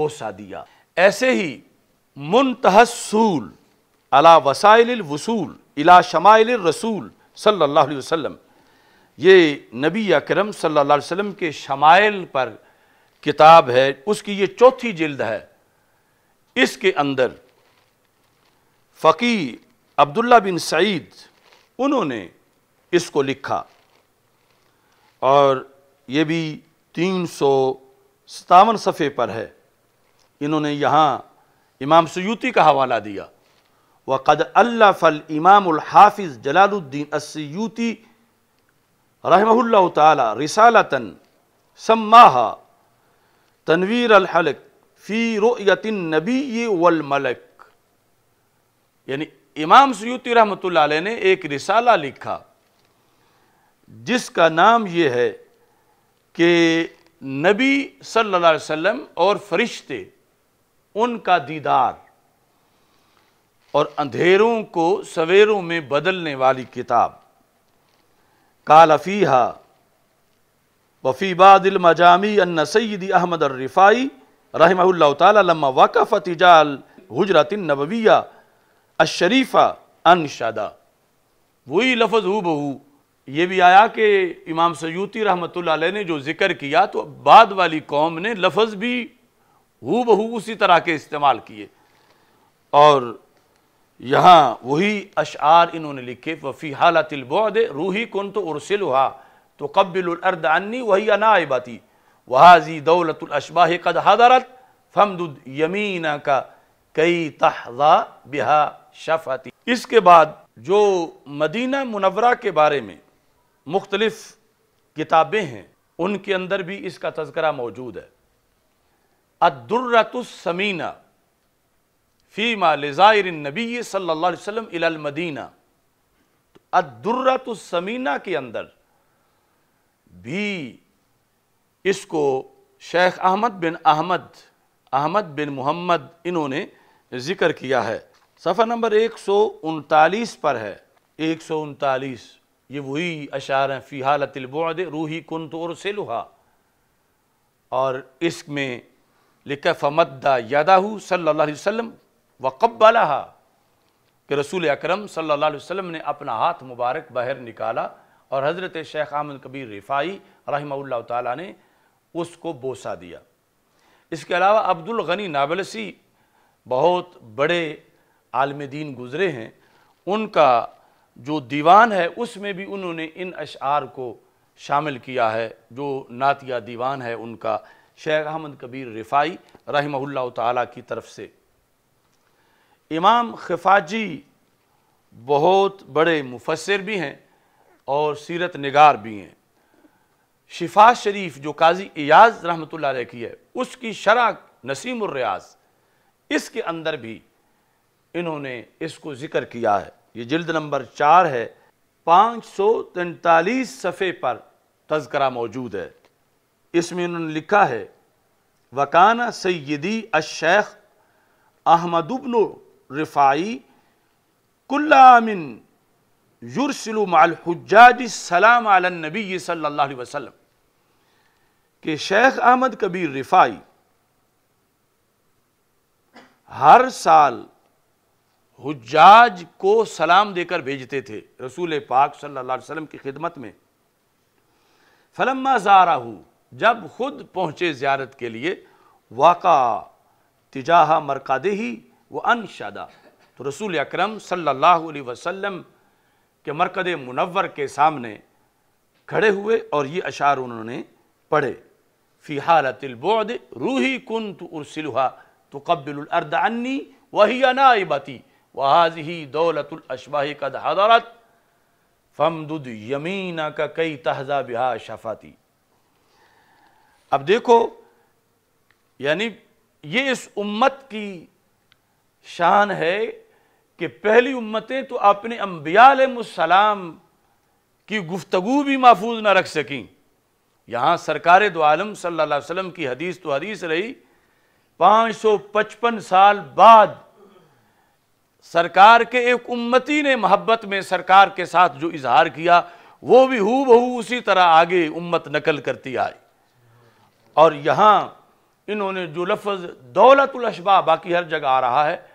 [SPEAKER 1] बोसा दिया ऐसे ही मुनतहसूल अला वसाइल वसूल इला शमाइल रसूल सल्ला वसम ये नबी अकरम सल्ला वसम के शमाइल पर किताब है उसकी ये चौथी जल्द है इसके अंदर फ़की अब्दुल्ला बिन सईद उन्होंने इसको लिखा और ये भी तीन सौ सतावन सफ़े पर है इन्होंने यहाँ इमाम सयूती का हवाला दिया वक़द अल्लाफ़ल इमामहाफ़ जलालुद्दीन असयूती रहमल्ला तसालता सम्माहा तनवीर अलहलक फ़ी रोयतिन नबी वलमलक यानी इमाम सयूती रहमत ने एक रिसाला लिखा जिसका नाम ये है कि नबी सल्लल्लाहु अलैहि वसल्लम और फरिश्ते उनका दीदार और अंधेरों को सवेरों में बदलने वाली किताब कालफ़ीहा वफ़ीबादिल मजामी अन्न सईद अहमद अर्रिफ़ाई रहमल्ला तम वक़फ़ तिजाल हजरत नबविया अशरीफ़ा अनशादा वही लफज हु बहू ये भी आया कि इमाम सयूती रहमत ने जो ज़िक्र किया तो बाद वाली कौम ने लफज भी हु बहू उसी तरह के इस्तेमाल किए और यहाँ वही अशार इन्होंने लिखे वफ़ी हालत बद रूही कन तो उर्सिल हुआ तो कबिलर्द अन्नी वही अनाबाती वहाजी दौलतुलशबाह कद हदरत फमदुद यमीना का कई तहजा बिहा शफाती इसके बाद जो मदीना मुनवरा के बारे में मुख्तलफ़ किताबें हैं उनके अंदर भी इसका तस्करा मौजूद है अदुर्रतुसमीना फ़ीमा लिजायर नबी सल्ला वसम इलमदीना तो अदुर्रतमीना के अंदर भी इसको शेख अहमद बिन अहमद अहमद बिन मोहम्मद इन्होंने ज़िक्र किया है सफ़ा नंबर एक सौ उनतालीस पर है एक सौ उनतालीस ये वही अशार हैं फ़ी हालत रूही कन तो और और इसमें लिखा फ़मदा यादाहू सल्ला वसम वक़बला कि रसूल अक्रम सल्लल्लाहु ने अपना हाथ मुबारक बाहर निकाला और हज़रत शेख अहमद कबीर रिफाई रही तक बोसा दिया इसके अलावा अब्दुल गनी नावलसी बहुत बड़े आलम दीन गुज़रे हैं उनका जो दीवान है उसमें भी उन्होंने इन अशार को शामिल किया है जो नातिया दीवान है उनका शेख अहमद कबीर रिफाई रही तरफ से इमाम खिफाजी बहुत बड़े मुफसर भी हैं और सीरत नगार भी हैं शिफा शरीफ जो काजी इयाज रहमत की है उसकी शरा नसीम रियाज इसके अंदर भी इन्होंने इसको ज़िक्र किया है ये जल्द नंबर चार है पाँच सौ तैतालीस सफ़े पर तस्करा मौजूद है इसमें इन्होंने लिखा है वकाना सैदी अशेख अहमदुबन रिफाई कुल्लामिन युरसलमालहजाजसलाम आलनबी सल्ला वसलम के शेख अहमद कबीर रिफाई हर साल हजाज को सलाम देकर भेजते थे रसूल पाक सल्लल्लाहु अलैहि वसल्लम की खिदमत में फलम्मा जारा जब खुद पहुंचे जियारत के लिए वाक़ा तिजाहा मरकद ही व शादा तो रसूल अक्रम सल्लल्लाहु के मरकद मुनवर के सामने खड़े हुए और ये अशार उन्होंने पढ़े फ़ी हालतिलबद रूही कन तो उर्सिलुहा तो कब्बिलद अन्नी वही बती वहाज ही दौलतुलशबाह कद हदरत फमदुद यमीना का कई तहजा बिहा शफाती अब देखो यानी ये इस उम्मत की शान है कि पहली उम्मतें तो अपने अम्बियालम की गुफ्तगु भी महफूज ना रख सकें यहाँ सरकार दो आलम सल्ला वसम की हदीस तो हदीस रही 555 साल बाद सरकार के एक उम्मती ने मोहब्बत में सरकार के साथ जो इजहार किया वो भी हु बहू उसी तरह आगे उम्मत नकल करती आई और यहाँ इन्होंने जो लफ्ज़ दौलतुलशबा बाकी हर जगह आ रहा है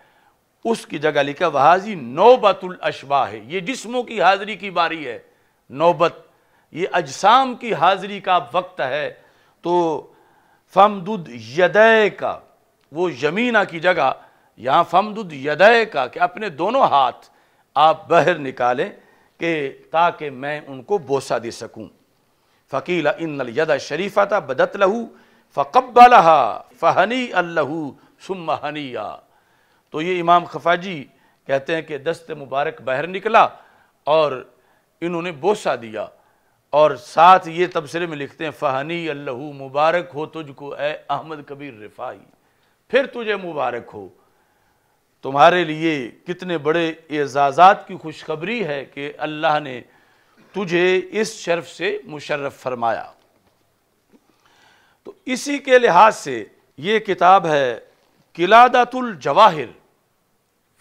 [SPEAKER 1] उसकी जगह लिखा वहाजी नौबतुल अशबा है ये जिस्मों की हाजिरी की बारी है नौबत ये अजसाम की हाजिरी का वक्त है तो फमदुद यदय का वो यमीना की जगह यहाँ फमदुद यदय का कि अपने दोनों हाथ आप बाहर निकालें कि ताकि मैं उनको बोसा दे सकूँ फ़कील इन यदा शरीफा था बदत लहू लहा फ़हनी अल्लहू हनी या तो ये इमाम खफाजी कहते हैं कि दस्त मुबारक बाहर निकला और इन्होंने बोसा दिया और साथ ये तबसरे में लिखते हैं फ़हनी अल्लाहू मुबारक हो तुझको ए अहमद कबीर रिफाई फिर तुझे मुबारक हो तुम्हारे लिए कितने बड़े एजाज़ात की खुशखबरी है कि अल्लाह ने तुझे इस शर्फ से मुशर्रफ फरमाया तो इसी के लिहाज से ये किताब है किलादातुल जवाहिर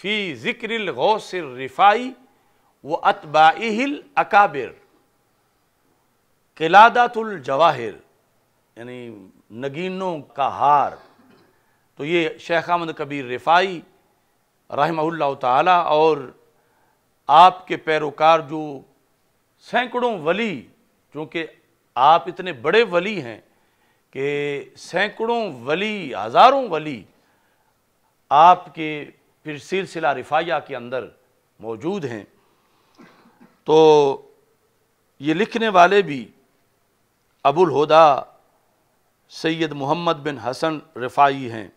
[SPEAKER 1] फ़ी ज़िक्र गौसर रिफाई व अतबाहिल अकाबिर किलादातुल जवाहिर यानी नगीनों का हार तो ये शेख अहमद कबीर रिफाई रहमल्ला ताला और आपके पैरोकार जो सैकड़ों वली चूँकि आप इतने बड़े वली हैं कि सैकड़ों वली हज़ारों वली आपके फिर सिलसिला रिफाया के अंदर मौजूद हैं तो ये लिखने वाले भी अबुल होदा सैयद मोहम्मद बिन हसन रिफाई हैं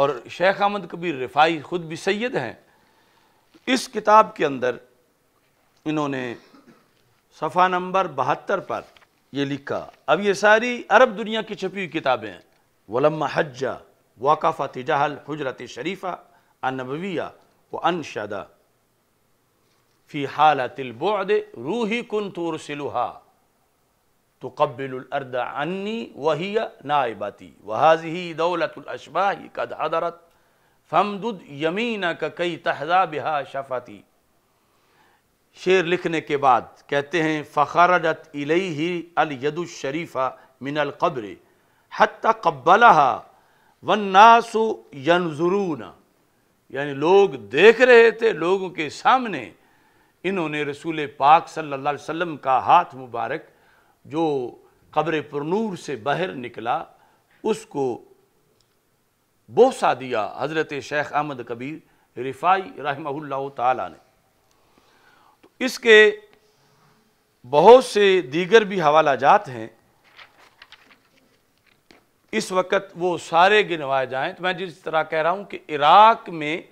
[SPEAKER 1] और शेख अहमद कबीर रिफाई ख़ुद भी सैयद हैं इस किताब के अंदर इन्होंने सफ़ा नंबर बहत्तर पर ये लिखा अब ये सारी अरब दुनिया की छपी हुई किताबें हैं वलम्मा हज्जा وقف تجاه الحجرة الشريفة النبوية وأنشد في حالة البعد روحي كنت أرسلها تقبل الأرض عني وهي نائبتي وهذه دولة الأشباه قد حضرت فامدد يمينك كي تحظى بها شفتي شعر لکھنے کے بعد کہتے ہیں فخرجت الیہ الید الشریفہ من القبر حتی قبلها वन्नासु यनजुरून यानी लोग देख रहे थे लोगों के सामने इन्होंने रसूल पाक सल्लल्लाहु अलैहि वसल्लम का हाथ मुबारक जो कब्र पुरनूर से बाहर निकला उसको बोसा दिया हज़रत शेख अहमद कबीर रिफाई रहमल्ला ताला ने तो इसके बहुत से दीगर भी हवाला जात हैं इस वक्त वो सारे गिनवाए जाएं तो मैं जिस तरह कह रहा हूँ कि इराक़ में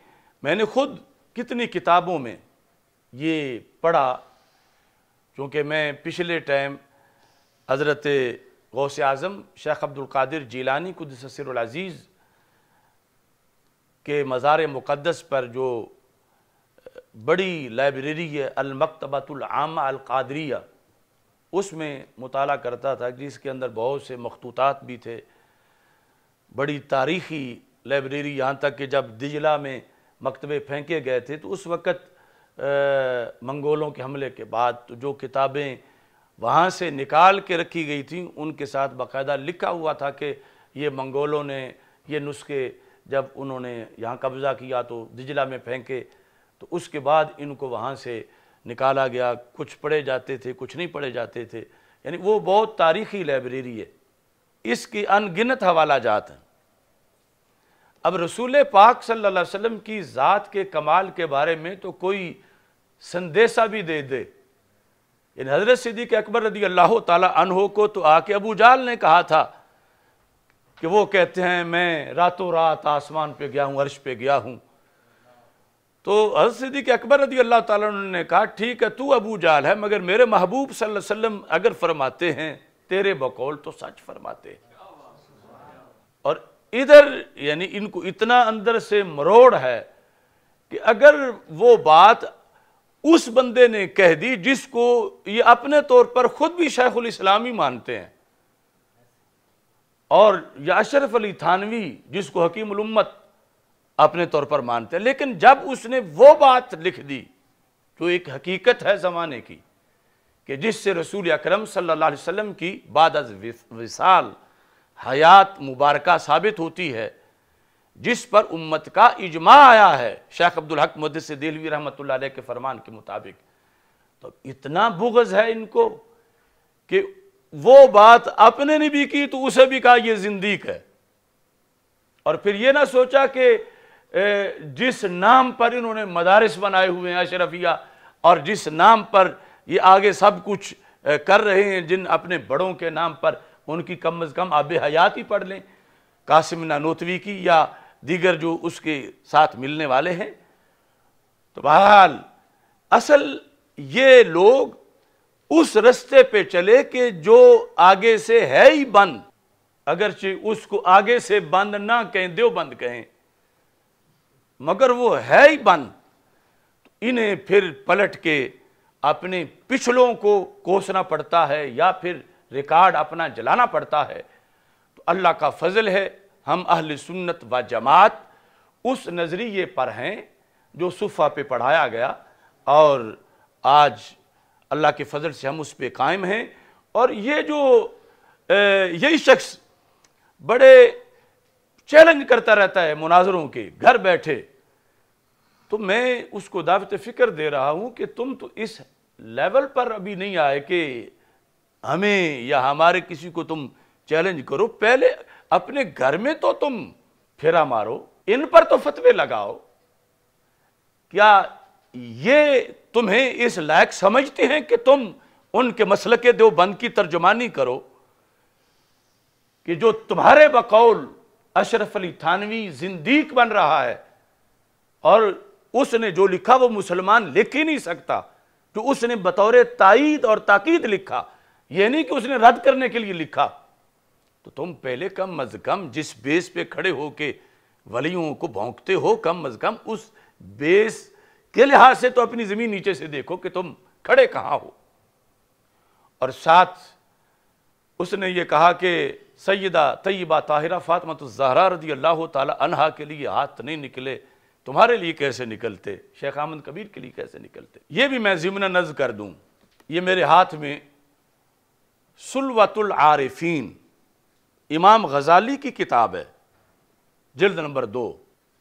[SPEAKER 1] मैंने खुद कितनी किताबों में ये पढ़ा क्योंकि मैं पिछले टाइम हज़रत गौस आज़म शेख अब्दुल्कादिर जीलानी अज़ीज़ के मज़ार मुक़दस पर जो बड़ी लाइब्रेरी है अलमकतबातुलआम अलकादरिया उसमें मुताल करता था जिसके अंदर बहुत से मखतूत भी थे बड़ी तारीखी लाइब्रेरी यहाँ तक कि जब दिजला में मकतबे फेंके गए थे तो उस वक़्त मंगोलों के हमले के बाद तो जो किताबें वहाँ से निकाल के रखी गई थी उनके साथ बाकायदा लिखा हुआ था कि ये मंगोलों ने ये नुस्खे जब उन्होंने यहाँ कब्ज़ा किया तो दिजला में फेंके तो उसके बाद इनको वहाँ से निकाला गया कुछ पढ़े जाते थे कुछ नहीं पढ़े जाते थे यानी वो बहुत तारीखी लाइब्रेरी है इसकी अनगिनत हवाला जात हैं अब रसूल पाक सल्लल्लाहु अलैहि वसल्लम की ज़ात के कमाल के बारे में तो कोई संदेशा भी दे दे इन हज़रत सिद्दीक अकबर रदी अल्लाह तहो को तो आके अबू जाल ने कहा था कि वो कहते हैं मैं रातों रात आसमान पे गया हूँ अर्श पे गया हूँ तो हजरत सिद्दीक अकबर रदी अल्लाह तुमने कहा ठीक है तू अबू जाल है मगर मेरे महबूब सल्लम अगर फरमाते हैं तेरे बकौल तो सच फरमाते और इधर यानी इनको इतना अंदर से मरोड़ है कि अगर वो बात उस बंदे ने कह दी जिसको ये अपने तौर पर खुद भी शेखुल इस्लाम ही मानते हैं और या अशरफ अली थानवी जिसको हकीम उम्मत अपने तौर पर मानते हैं लेकिन जब उसने वो बात लिख दी जो एक हकीकत है ज़माने की कि जिससे रसूल अक्रम सल्ला की बाद विसाल हयात मुबारक साबित होती है जिस पर उम्मत का इजमा आया है शेख अब्दुल हक मदस दिलवी रहमत के फरमान के मुताबिक तो इतना बुगज़ है इनको कि वो बात अपने ने भी की तो उसे भी कहा यह जिंदी है और फिर यह ना सोचा कि जिस नाम पर इन्होंने मदारस बनाए हुए हैं अशरफिया और जिस नाम पर ये आगे सब कुछ कर रहे हैं जिन अपने बड़ों के नाम पर उनकी कम अज़ कम आब हयात ही पढ़ लें कासिम नानोतवी की या दीगर जो उसके साथ मिलने वाले हैं तो बहरहाल असल ये लोग उस रस्ते पे चले कि जो आगे से है ही बंद अगरचे उसको आगे से बंद ना कहें बंद कहें मगर वो है ही बंद तो इन्हें फिर पलट के अपने पिछलों को कोसना पड़ता है या फिर रिकॉर्ड अपना जलाना पड़ता है तो अल्लाह का फजल है हम अहल सुन्नत व जमात उस नज़रिए पर हैं जो सुफ़ा पे पढ़ाया गया और आज अल्लाह के फजल से हम उस पर कायम हैं और ये जो यही शख्स बड़े चैलेंज करता रहता है मुनाजरों के घर बैठे तो मैं उसको दावत फ़िक्र दे रहा हूं कि तुम तो इस लेवल पर अभी नहीं आए कि हमें या हमारे किसी को तुम चैलेंज करो पहले अपने घर में तो तुम फेरा मारो इन पर तो फतवे लगाओ क्या ये तुम्हें इस लायक समझते हैं कि तुम उनके मसल के देवबंद की तर्जुमानी करो कि जो तुम्हारे बकौल अशरफ अली थानवी जिंदीक बन रहा है और उसने जो लिखा वो मुसलमान लिख ही नहीं सकता जो तो उसने बतौर ताइद और ताकीद लिखा यह नहीं कि उसने रद्द करने के लिए लिखा तो तुम पहले कम अज कम जिस बेस पे खड़े हो के वलियों को भोंकते हो कम अज कम उस बेस के लिहाज से तो अपनी ज़मीन नीचे से देखो कि तुम खड़े कहां हो और साथ उसने ये कहा कि सैदा तय्यबा ताहिरा फ़ातमत जहरा रदी अल्लाह तला के लिए हाथ नहीं निकले तुम्हारे लिए कैसे निकलते शेख आमद कबीर के लिए कैसे निकलते ये भी मैं ज़िमन नज कर दूँ ये मेरे हाथ में सुलवतुल आरिफीन इमाम गजाली की किताब है जल्द नंबर दो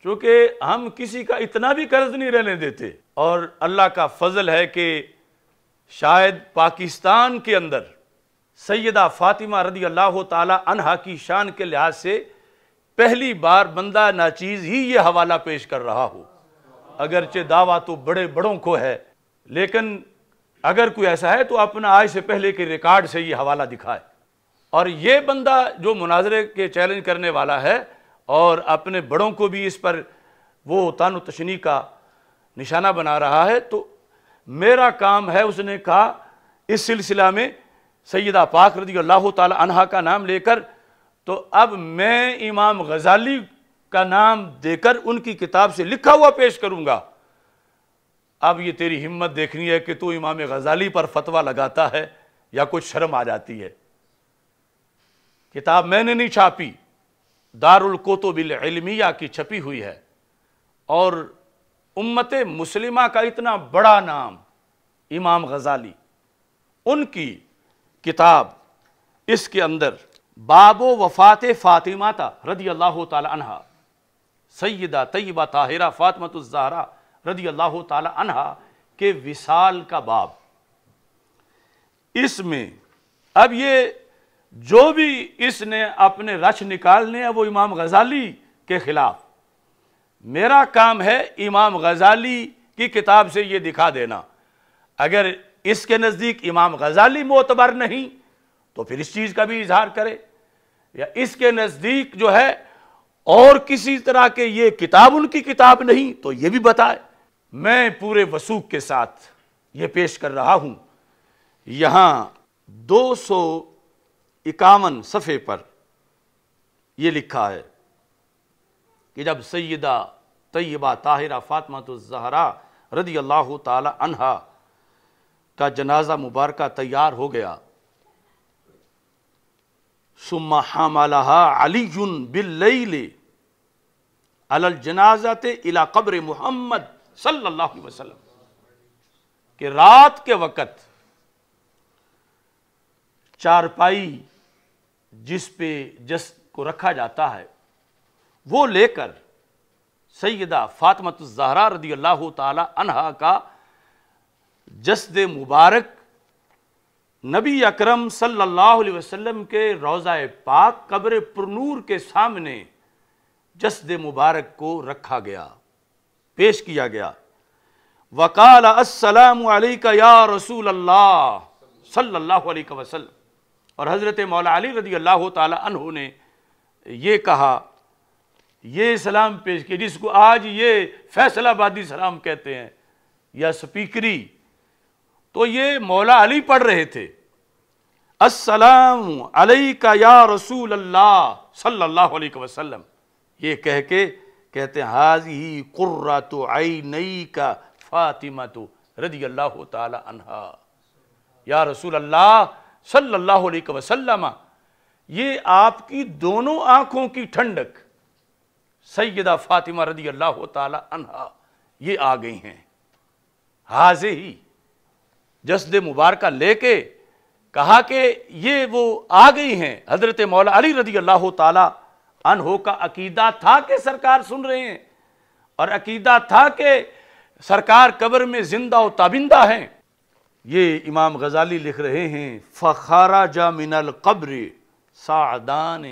[SPEAKER 1] चूँकि हम किसी का इतना भी कर्ज नहीं रहने देते और अल्लाह का फजल है कि शायद पाकिस्तान के अंदर सैदा फ़ातिमा रदी अल्लाह तला अनहा की शान के लिहाज से पहली बार बंदा नाचीज ही ये हवाला पेश कर रहा हो अगरचे दावा तो बड़े बड़ों को है लेकिन अगर कोई ऐसा है तो अपना आज से पहले के रिकॉर्ड से ये हवाला दिखाए और ये बंदा जो मुनाजरे के चैलेंज करने वाला है और अपने बड़ों को भी इस पर वो तान तशनी का निशाना बना रहा है तो मेरा काम है उसने कहा इस सिलसिला में सैदा पाक रदी अल्लाह तहा का नाम लेकर तो अब मैं इमाम गज़ाली का नाम देकर उनकी किताब से लिखा हुआ पेश करूंगा अब ये तेरी हिम्मत देखनी है कि तू इमाम गज़ाली पर फतवा लगाता है या कुछ शर्म आ जाती है किताब मैंने नहीं छापी दारुल कोतुबिल इल्मिया की छपी हुई है और उम्मत मुस्लिमा का इतना बड़ा नाम इमाम गज़ाली उनकी किताब इसके अंदर बाबो वफ़ात फ़ातिमाता रदी अल्लाह तहा सैदा तयबा ताहिरा फ़ातमतुलज़ाहरा रदी अल्लाह तहा के विसाल का बाब इसमें अब ये जो भी इसने अपने रच निकालने हैं वो इमाम गज़ाली के ख़िलाफ़ मेरा काम है इमाम गज़ाली की किताब से ये दिखा देना अगर इसके नज़दीक इमाम गज़ाली मोतबर नहीं तो फिर इस चीज़ का भी इजहार करें या इसके नज़दीक जो है और किसी तरह के ये किताब उनकी किताब नहीं तो ये भी बताए मैं पूरे वसूख के साथ ये पेश कर रहा हूँ यहाँ दो सौ इक्यावन सफ़े पर ये लिखा है कि जब सैदा तैयबा ताहिरा जहरा रदी अल्लाह तहा का जनाजा मुबारक तैयार हो गया सुम्मा हमलहा अलीन बिल्लैली अलल जनाजत इला कब्र मोहम्मद सल्लल्लाहु वसल्लम रात के वक़्त चारपाई जिस पे जस को रखा जाता है वो लेकर सैदा फ़ातमत जहरा रदी अल्लाह तहा का जसद मुबारक नबी अकरम सल्लल्लाहु अलैहि वसल्लम के रोज़ा पाक कब्र पुरनूर के सामने जसद मुबारक को रखा गया पेश किया गया वकाल अस्सलाम वालेका या रसूल अल्लाह सल्लल्लाहु अलैहि वसल्लम और हज़रत मौला अली रदी अल्लाह तहों ने यह कहा ये सलाम पेश किया जिसको आज ये फैसलाबादी सलाम कहते हैं या स्पीकरी तो ये मौला अली पढ़ रहे थे अली का या रसूल अल्लाह सल्लल्लाहु अलैहि वसल्लम ये कह के कहते हैं हाजी कुर्रा तो आई नई का फातिमा तो रदी अल्लाह तहा या रसूल अल्लाह सल्लल्लाहु अलैहि वसल्लम ये आपकी दोनों आंखों की ठंडक सैदा फातिमा रदी अल्लाह तहा ये आ गई हैं हाजे ही जसद मुबारक लेके कहा कि ये वो आ गई हैं हजरत मौला अली रजी अल्लाह तहो का अकीदा था कि सरकार सुन रहे हैं और अकीदा था कि सरकार कब्र में जिंदा व ताबिंदा हैं ये इमाम गजाली लिख रहे हैं फ़खारा जा मिनल कब्र सादान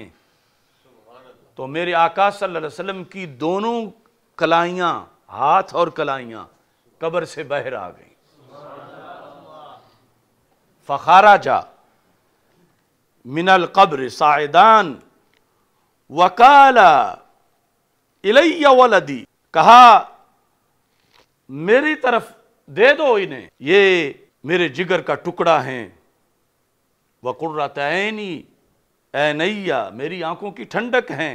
[SPEAKER 1] तो मेरे आका सल्लम की दोनों कलाइयाँ हाथ और कलाइयाँ कब्र से बहर आ गई फ़ारा जा मिनल कब्र सायदान वकाला इलैया वलदी कहा मेरी तरफ दे दो इन्हें ये मेरे जिगर का टुकड़ा है वकुर्रत ऐनी ए नैया मेरी आंखों की ठंडक है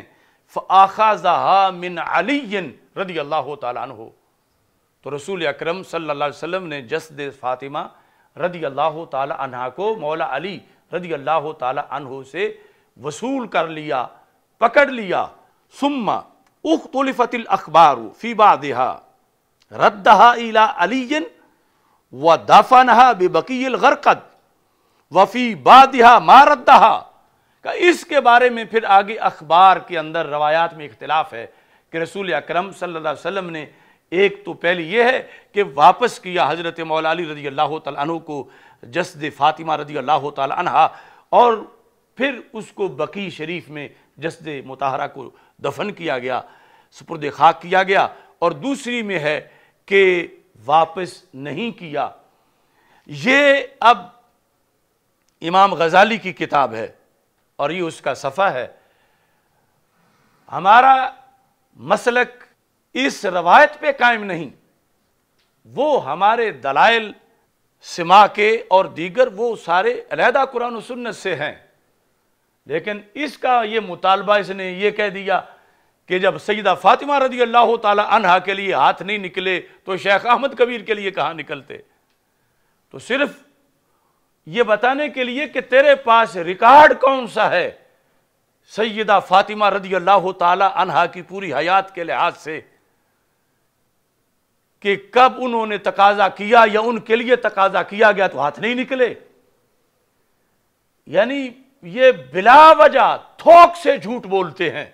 [SPEAKER 1] फ़ाखाजहा मिन अली रदी अल्लाह तन हो तो रसूल अक्रम सल्ला वसम ने जसद फ़ातिमा रदी अल्लाह तहा को मौला अली रदी अल्लाह तला से वसूल कर लिया पकड़ लिया सुम्मा उख तोलफ़तिल अखबार फ़ीबा देहा रद्दहा इला अली व दफनहा बेबकील गरकत वफ़ी बादहा मा रद्दहा का इसके बारे में फिर आगे अखबार के अंदर रवायात में इख्तलाफ है कि रसूल अक्रम सल्ला वसम ने एक तो पहले यह है कि वापस किया हज़रत मौलाली रजी अल्लाह तु को जसद फ़ातिमा रजी अल्लाह तहा और फिर उसको बकी शरीफ में जसद मतहरा को दफन किया गया सुपुरद खाक किया गया और दूसरी में है कि वापस नहीं किया ये अब इमाम गज़ाली की किताब है और ये उसका सफ़ा है हमारा मसलक इस रवायत पे कायम नहीं वो हमारे दलाइल सिमा के और दीगर वो सारे अलहदा कुरान सुन्नत से हैं लेकिन इसका ये मुतालबा इसने ये कह दिया कि जब सईदा फातिमा रजी अल्लाह तहा के लिए हाथ नहीं निकले तो शेख अहमद कबीर के लिए कहाँ निकलते तो सिर्फ ये बताने के लिए कि तेरे पास रिकॉर्ड कौन सा है सैदा फातिमा रजी अल्लाह तहा की पूरी हयात के लिहाज से कि कब उन्होंने तकाजा किया या उनके लिए तकाजा किया गया तो हाथ नहीं निकले यानी ये वजह थोक से झूठ बोलते हैं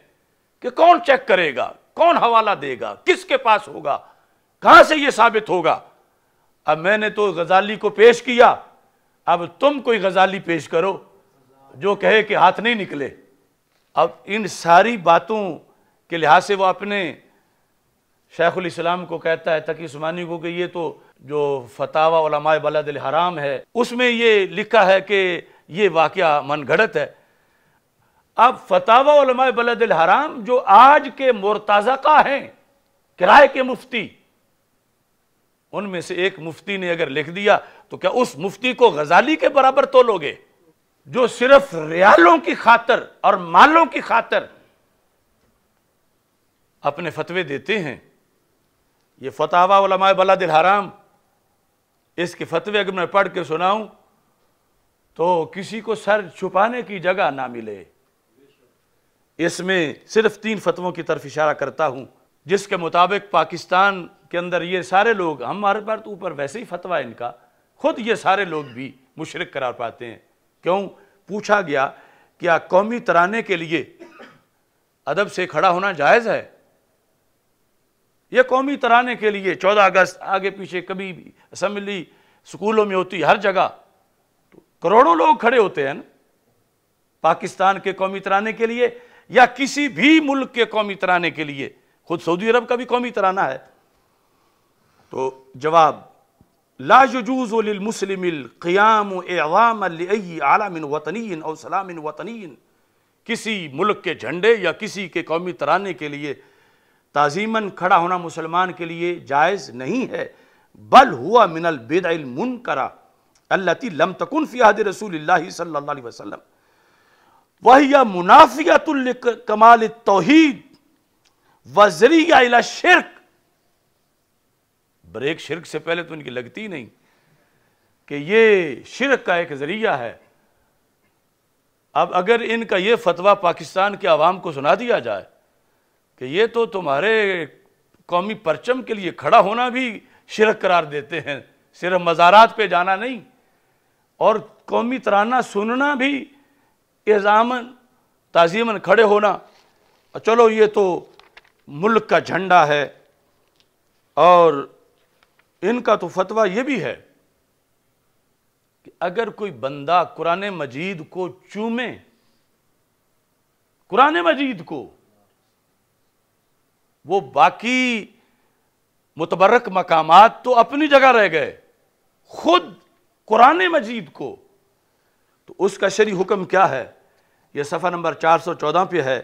[SPEAKER 1] कि कौन चेक करेगा कौन हवाला देगा किसके पास होगा कहां से यह साबित होगा अब मैंने तो गजाली को पेश किया अब तुम कोई गजाली पेश करो जो कहे कि हाथ नहीं निकले अब इन सारी बातों के लिहाज से वो अपने शेखुल इस्लाम को कहता है तकी उस्मानी को कि ये तो जो फतावा उलमाए बलद हराम है उसमें ये लिखा है कि ये वाक़ मन घड़त है अब फतावा उलमाए बलद हराम जो आज के मोरताज़ा हैं किराए के मुफ्ती उनमें से एक मुफ्ती ने अगर लिख दिया तो क्या उस मुफ्ती को गजाली के बराबर तोलोगे जो सिर्फ रियालों की खातर और मालों की खातर अपने फतवे देते हैं ये फतावा बला दिल हराम इसके फतवे अगर मैं पढ़ के सुनाऊं तो किसी को सर छुपाने की जगह ना मिले इसमें सिर्फ तीन फतवों की तरफ इशारा करता हूँ जिसके मुताबिक पाकिस्तान के अंदर ये सारे लोग हमारे पर तो ऊपर वैसे ही फतवा इनका खुद ये सारे लोग भी मुशरक करार पाते हैं क्यों पूछा गया क्या कौमी तराने के लिए अदब से खड़ा होना जायज़ है ये कौमी तराने के लिए चौदह अगस्त आगे पीछे कभी भी असम्बली स्कूलों में होती हर जगह तो करोड़ों लोग खड़े होते हैं ना पाकिस्तान के कौमी तराने के लिए या किसी भी मुल्क के कौमी तराने के लिए खुद सऊदी अरब का भी कौमी तराना है तो जवाब लाजूज़ुलमसलम क़ियाम एवाम आलमिन और सलामिन वतनीन किसी मुल्क के झंडे या किसी के कौमी तराने के लिए तज़ीमन खड़ा होना मुसलमान के लिए जायज़ नहीं है बल हुआ मिनल मुन करा अल्लती लम तकुन फ़ियाद रसूल सल्ला वसलम वह यह मुनाफियातुल कमाल तोहद वजरिया इला शिरक ब्रेक शिरक से पहले तो इनकी लगती ही नहीं कि ये शिरक का एक ज़रिया है अब अगर इनका ये फतवा पाकिस्तान के आवाम को सुना दिया जाए कि ये तो तुम्हारे कौमी परचम के लिए खड़ा होना भी शिरक करार देते हैं सिर्फ मज़ारात पे जाना नहीं और कौमी तराना सुनना भी एजामन ताज़ीमन खड़े होना चलो ये तो मुल्क का झंडा है और इनका तो फतवा ये भी है कि अगर कोई बंदा कुरान मजीद को चूमे कुरान मजीद को वो बाकी मुतबरक मकाम तो अपनी जगह रह गए खुद कुरान मजीद को तो उसका शरी हुक्म क्या है यह सफ़ा नंबर चार सौ चौदह पे है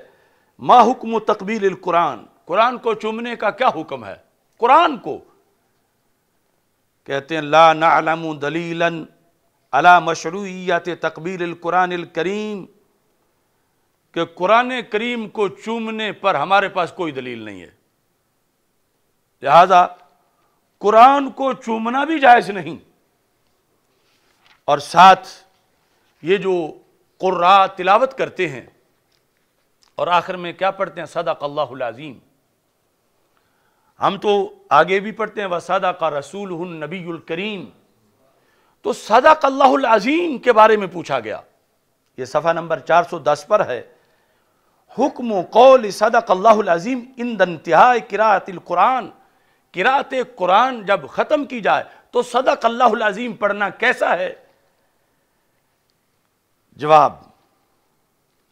[SPEAKER 1] मा हुक्म तकबील कुरान कुरान को चूमने का क्या हुक्म है कुरान को कहते हैं ला नालम दलीलन अला मशरूयात तकबील कुरान करीम कि कुरान करीम को चूमने पर हमारे पास कोई दलील नहीं है लिहाजा कुरान को चूमना भी जायज़ नहीं और साथ ये जो कुर्रा तिलावत करते हैं और आखिर में क्या पढ़ते हैं सदा कल्लाजीम हम तो आगे भी पढ़ते हैं व सदा का रसूल नबील करीम तो सदाक अल्लाजीम के बारे में पूछा गया ये सफ़ा नंबर 410 पर है हुक्म कौल सदक अल्लाज़ीम इन दंतहा कुरान किरात कुरान जब ख़त्म की जाए तो सदक अल्लाज़ीम पढ़ना कैसा है जवाब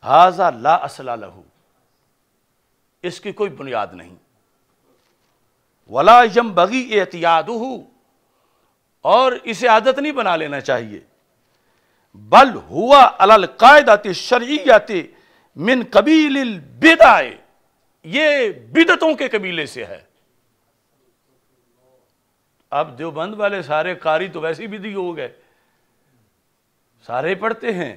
[SPEAKER 1] हाजा ला असला लहू इसकी कोई बुनियाद नहीं वला यम बगी एहतियात और इसे आदत नहीं बना लेना चाहिए बल हुआ अलकायदत शर्यती मिन कबील बेदाए ये बिदतों के कबीले से है अब देवबंद वाले सारे कारी तो वैसे ही विधि हो गए सारे पढ़ते हैं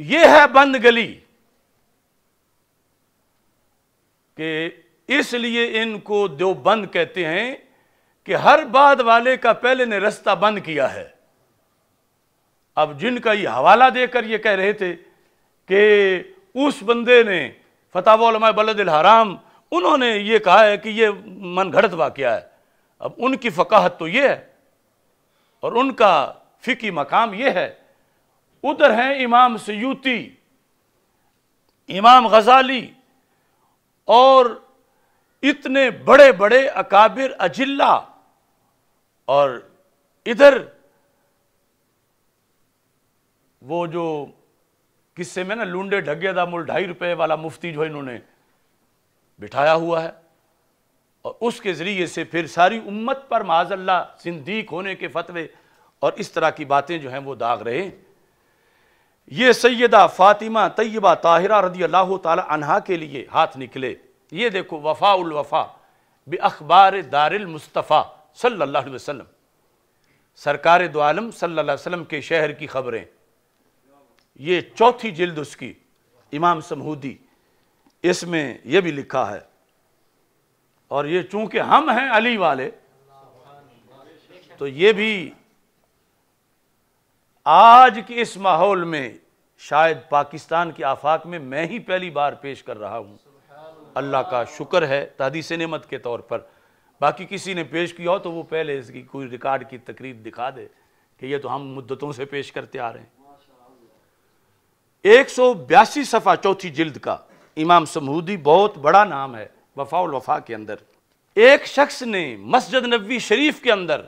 [SPEAKER 1] ये है बंद गली कि इसलिए इनको देवबंद कहते हैं कि हर बाद वाले का पहले ने रास्ता बंद किया है अब जिनका ये हवाला देकर ये कह रहे थे कि उस बंदे ने फताहमा बलद हराम उन्होंने ये कहा है कि ये मन घड़त वाक़ है अब उनकी फ़काहत तो ये है और उनका फ़िकी मकाम ये है उधर हैं इमाम सयूती इमाम गजाली और इतने बड़े बड़े अकाबिर अजिल्ला और इधर वो जो किस्से में ना लूडे ढगे दा ढाई रुपए वाला मुफ्ती जो इन्होंने बिठाया हुआ है और उसके ज़रिए से फिर सारी उम्मत पर माजल्ला सिंदीक होने के फतवे और इस तरह की बातें जो हैं वो दाग रहे ये सैदा फ़ातिमा तय्यबा ताहिरा रदी अल्लाह तहा के लिए हाथ निकले ये देखो वफ़ाउल वफ़ा बे अखबार दारिल मुस्तफ़ा सल्लल्लाहु अलैहि वसल्लम सरकार दो आलम सल्लल्लाहु अलैहि वसल्लम के शहर की खबरें ये चौथी जिल्द उसकी इमाम समहूदी इसमें यह भी लिखा है और ये चूंकि हम हैं अली वाले तो ये भी आज के इस माहौल में शायद पाकिस्तान के आफाक में मैं ही पहली बार पेश कर रहा हूं अल्लाह का शुक्र है तहदीस नमत के तौर पर बाकी किसी ने पेश किया हो तो वो पहले इसकी कोई रिकॉर्ड की तकरीर दिखा दे कि ये तो हम मुद्दतों से पेश करते आ रहे हैं एक सौ बयासी सफ़ा चौथी जिल्द का इमाम समूदी बहुत बड़ा नाम है वफाउल वफा के अंदर एक शख्स ने मस्जिद नबी शरीफ के अंदर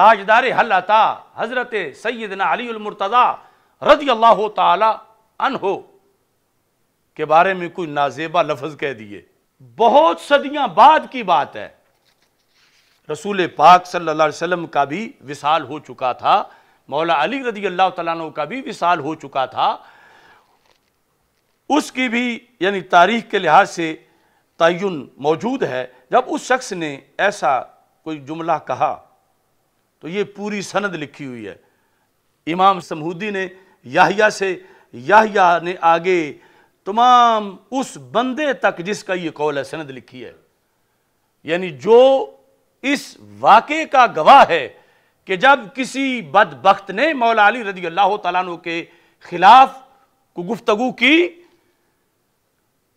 [SPEAKER 1] ताजदार हल अता हज़रत सैदना अलीमरतदा रजी अल्लाह तन हो के बारे में कोई नाजेबा लफज कह दिए बहुत सदियां बाद की बात है रसूल पाक सल्लल्लाहु अलैहि वसल्लम का भी विसाल हो चुका था मौला अली रदी अल्लाह तु का भी विशाल हो चुका था उसकी भी यानी तारीख के लिहाज से तयन मौजूद है जब उस शख्स ने ऐसा कोई जुमला कहा तो ये पूरी सनद लिखी हुई है इमाम समहूदी ने याहिया से याहिया ने आगे तमाम उस बंदे तक जिसका ये कौल है सनद लिखी है यानी जो इस वाक़े का गवाह है कि जब किसी बदबخت ने मौला अली रजी अल्लाह तु के खिलाफ को गुफ्तगु की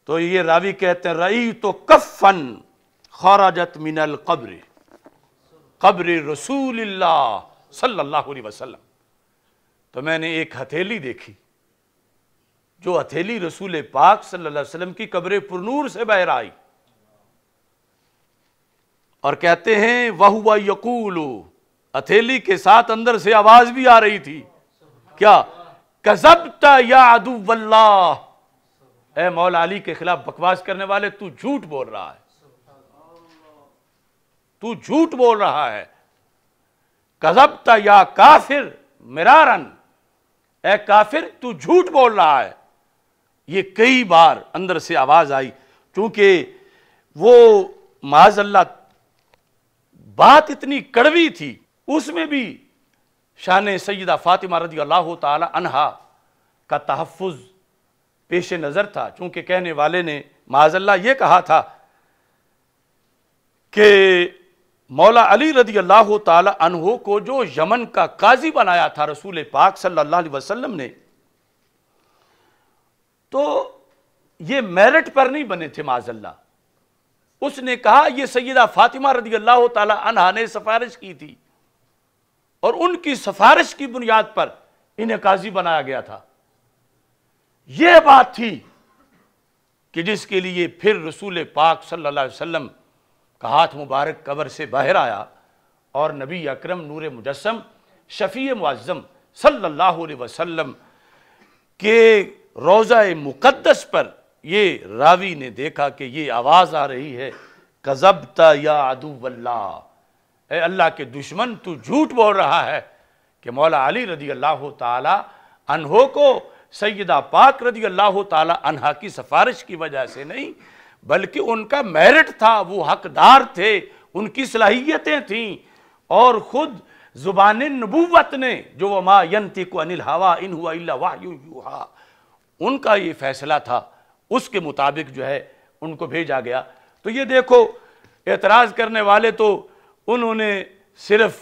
[SPEAKER 1] तो ये रावी कहते हैं रई तो कफन खराजत मिनल कब्र कब्र रसूल सल्लल्लाहु अलैहि वसल्लम तो मैंने एक हथेली देखी जो हथेली रसूल पाक सल्लल्लाहु अलैहि वसल्लम की कब्र पुरनूर से बहर आई और कहते हैं वह हुआ यकूलू हथेली के साथ अंदर से आवाज भी आ रही थी क्या कजब या अदुवल्ला ए अली के खिलाफ बकवास करने वाले तू झूठ बोल रहा है तू झूठ बोल रहा है कजब या काफिर मिरारन ए काफिर तू झूठ बोल रहा है ये कई बार अंदर से आवाज आई क्योंकि वो माजल्ला बात इतनी कड़वी थी उसमें भी शान सैदा फ़ातिमा रदी अल्लाह तहा का तहफ़ पेश नज़र था चूँकि कहने वाले ने माजल्ला ये कहा था कि मौला अली रदी अल्लाह तहों को जो यमन का काजी बनाया था रसूल पाक सल्लल्लाहु अलैहि वसल्लम ने तो ये मेरिट पर नहीं बने थे माजल्ला उसने कहा यह सैदा फ़ातिमा रदी अल्लाह तहा ने सिफारिश की थी और उनकी सिफारिश की बुनियाद पर इन्हें काजी बनाया गया था यह बात थी कि जिसके लिए फिर रसूल पाक सल्लल्लाहु अलैहि वसल्लम का हाथ मुबारक कबर से बाहर आया और नबी अकरम नूर मुजस्म शफ़ी मुआज़म सल्लल्लाहु अलैहि वसल्लम के रोज़ा मुक़द्दस पर ये रावी ने देखा कि ये आवाज़ आ रही है कज़बता या अदूवल्ला ए अल्लाह के दुश्मन तू झूठ बोल रहा है कि मौला अली रदी अल्लाह तहो को सैदा पाक रदी अल्लाह तहा की सिफारिश की वजह से नहीं बल्कि उनका मेरिट था वो हकदार थे उनकी सलाहियतें थीं और ख़ुद ज़ुबान नबूवत ने जो वमा यंती को अनिल हवा इन हुआ इल्ला वाह उनका ये फैसला था उसके मुताबिक जो है उनको भेजा गया तो ये देखो एतराज़ करने वाले तो उन्होंने सिर्फ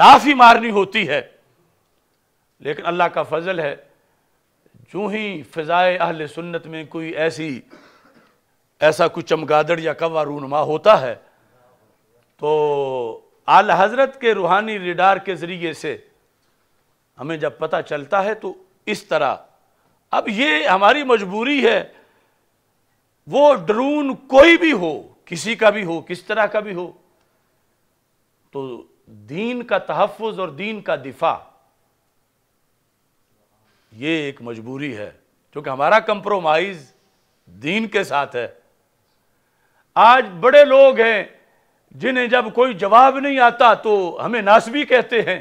[SPEAKER 1] लाफ ही मारनी होती है लेकिन अल्लाह का फजल है जो ही फ़िज़ाए अहल सुन्नत में कोई ऐसी ऐसा कोई चमगादड़ या कवा रूनमा होता है तो आल हज़रत के रूहानी रिडार के ज़रिए से हमें जब पता चलता है तो इस तरह अब ये हमारी मजबूरी है वो ड्रोन कोई भी हो किसी का भी हो किस तरह का भी हो तो दीन का तहफ़ और दीन का दिफा ये एक मजबूरी है क्योंकि हमारा कंप्रोमाइज़ दीन के साथ है आज बड़े लोग हैं जिन्हें जब कोई जवाब नहीं आता तो हमें नासवी कहते हैं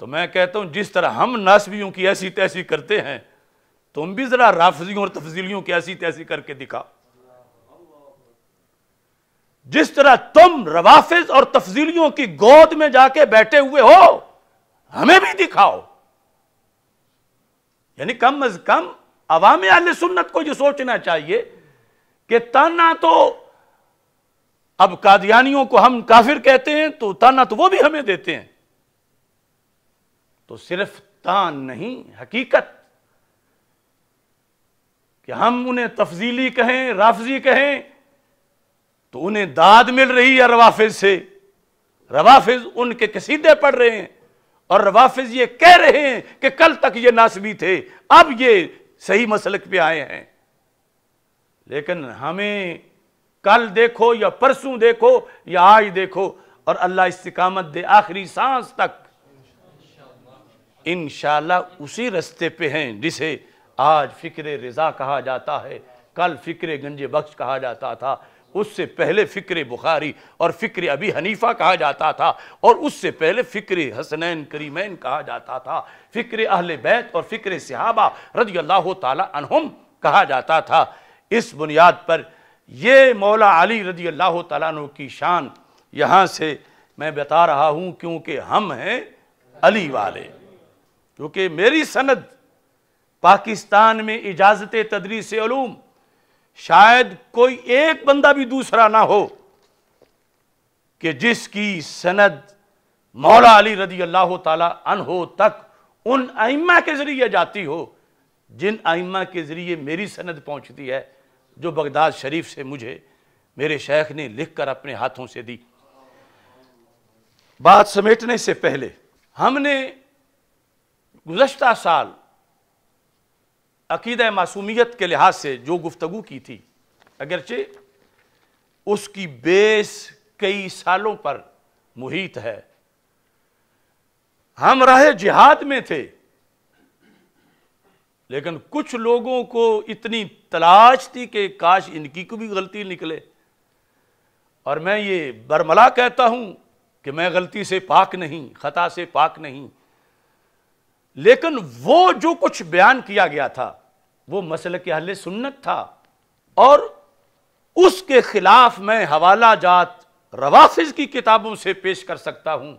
[SPEAKER 1] तो मैं कहता हूं जिस तरह हम नासवियों की ऐसी तैसी करते हैं तुम तो भी जरा राफजियों और तफजीलियों की ऐसी तैसी करके दिखाओ जिस तरह तुम रवाफिज और तफजीलियों की गोद में जाके बैठे हुए हो हमें भी दिखाओ यानी कम अज कम अवाम आले सुन्नत को यह सोचना चाहिए कि ताना तो अब कादियानियों को हम काफिर कहते हैं तो ताना तो वो भी हमें देते हैं तो सिर्फ तान नहीं हकीकत कि हम उन्हें तफजीली कहें राफजी कहें तो उन्हें दाद मिल रही है रवाफिज से रवाफिज उनके कसीदे पढ़ रहे हैं और रवाफिज ये कह रहे हैं कि कल तक ये नासबी थे अब ये सही मसलक पे आए हैं लेकिन हमें कल देखो या परसों देखो या आज देखो और अल्लाह इस्तकामत दे आखिरी सांस तक इन उसी रस्ते पे हैं जिसे आज फ़िक्र रज़ा कहा जाता है कल फ़िक्र गंजे बख्श कहा जाता था उससे पहले फ़िक्र बुखारी और फ़िक्र अभी हनीफा कहा जाता था और उससे पहले फ़िक्र हसनैन करीमैन कहा जाता था फ़िक्र अहल बैत और फ़िक्र सिहाबा रजी अल्लाह तहम कहा जाता था इस बुनियाद पर ये मौला अली रजी अल्लाह तु की शान यहाँ से मैं बता रहा हूँ क्योंकि हम हैं अली वाले क्योंकि मेरी सनद पाकिस्तान में इजाज़त तदरीसूम शायद कोई एक बंदा भी दूसरा ना हो कि जिसकी सनद मौला अली रदी अल्लाह तहो तक उन आइमा के ज़रिए जाती हो जिन आइमा के ज़रिए मेरी सनद पहुंचती है जो बगदाद शरीफ से मुझे मेरे शेख ने लिख कर अपने हाथों से दी बात समेटने से पहले हमने गुजशत साल अकीद मासूमियत के लिहाज से जो गुफ्तु की थी अगरचे उसकी बेस कई सालों पर मुहित है हम रहे जिहाद में थे लेकिन कुछ लोगों को इतनी तलाश थी कि काश इनकी को भी गलती निकले और मैं ये बरमला कहता हूं कि मैं गलती से पाक नहीं ख़ता से पाक नहीं लेकिन वो जो कुछ बयान किया गया था वो मसल के हल सुन्नत था और उसके खिलाफ मैं हवाला जात रवाफिज की किताबों से पेश कर सकता हूं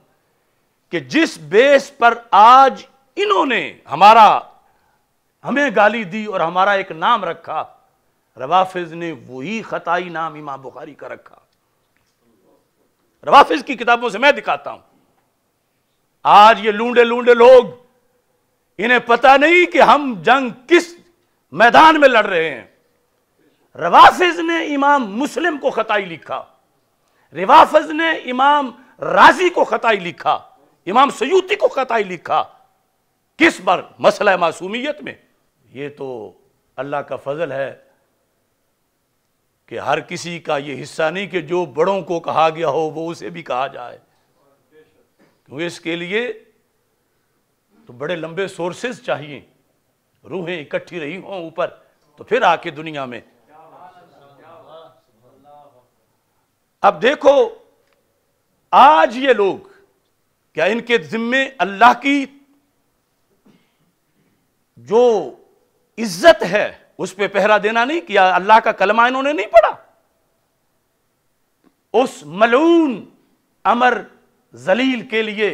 [SPEAKER 1] कि जिस बेस पर आज इन्होंने हमारा हमें गाली दी और हमारा एक नाम रखा रवाफिज ने वही खताई नाम इमाम बुखारी का रखा रवाफिज की किताबों से मैं दिखाता हूं आज ये लूडे लूडे लोग इन्हें पता नहीं कि हम जंग किस मैदान में लड़ रहे हैं रवाफिज ने इमाम मुस्लिम को खताई लिखा रिवाफज ने इमाम राजी को खताई लिखा इमाम सयूती को खताई लिखा किस पर मसला मासूमियत में यह तो अल्लाह का फजल है कि हर किसी का यह हिस्सा नहीं कि जो बड़ों को कहा गया हो वो उसे भी कहा जाए क्योंकि इसके लिए तो बड़े लंबे सोर्सेज चाहिए रूहें इकट्ठी रही हों ऊपर तो फिर आके दुनिया में अब देखो आज ये लोग क्या इनके जिम्मे अल्लाह की जो इज्जत है उस पर पहरा देना नहीं किया अल्लाह का कलमा इन्होंने नहीं पढ़ा उस मलून अमर जलील के लिए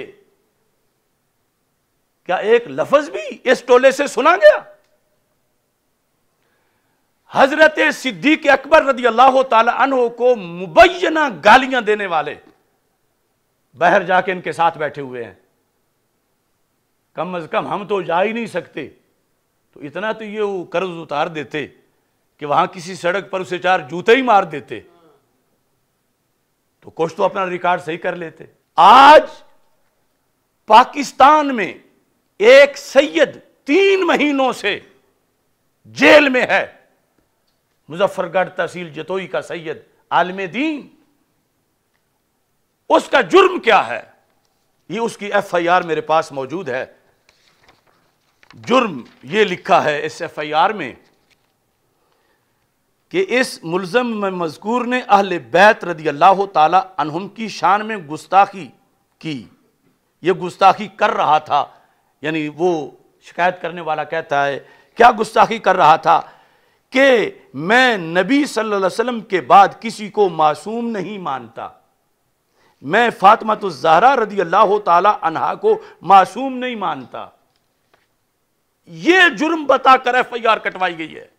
[SPEAKER 1] क्या एक लफज भी इस टोले से सुना गया हजरत सिद्दीक अकबर रदी अल्लाह तला को मुबैना गालियां देने वाले बहर जाके इनके साथ बैठे हुए हैं कम अज कम हम तो जा ही नहीं सकते तो इतना तो ये कर्ज उतार देते कि वहां किसी सड़क पर उसे चार जूते ही मार देते तो कुछ तो अपना रिकॉर्ड सही कर लेते आज पाकिस्तान में एक सैयद तीन महीनों से जेल में है मुजफ्फरगढ़ तहसील जतोई का सैयद आलम दीन उसका जुर्म क्या है ये उसकी एफ आई आर मेरे पास मौजूद है जुर्म ये लिखा है इस एफ आई आर में कि इस मुलजम में मजकूर ने अहल बैत रदी अल्लाह तहम की शान में गुस्ताखी की यह गुस्ताखी कर रहा था यानी वो शिकायत करने वाला कहता है क्या गुस्ताखी कर रहा था कि मैं नबी सल्लल्लाहु अलैहि वसल्लम के बाद किसी को मासूम नहीं मानता मैं फातमा तो जहरा रदी अल्लाह तला को मासूम नहीं मानता यह जुर्म बताकर एफ आई आर कटवाई गई है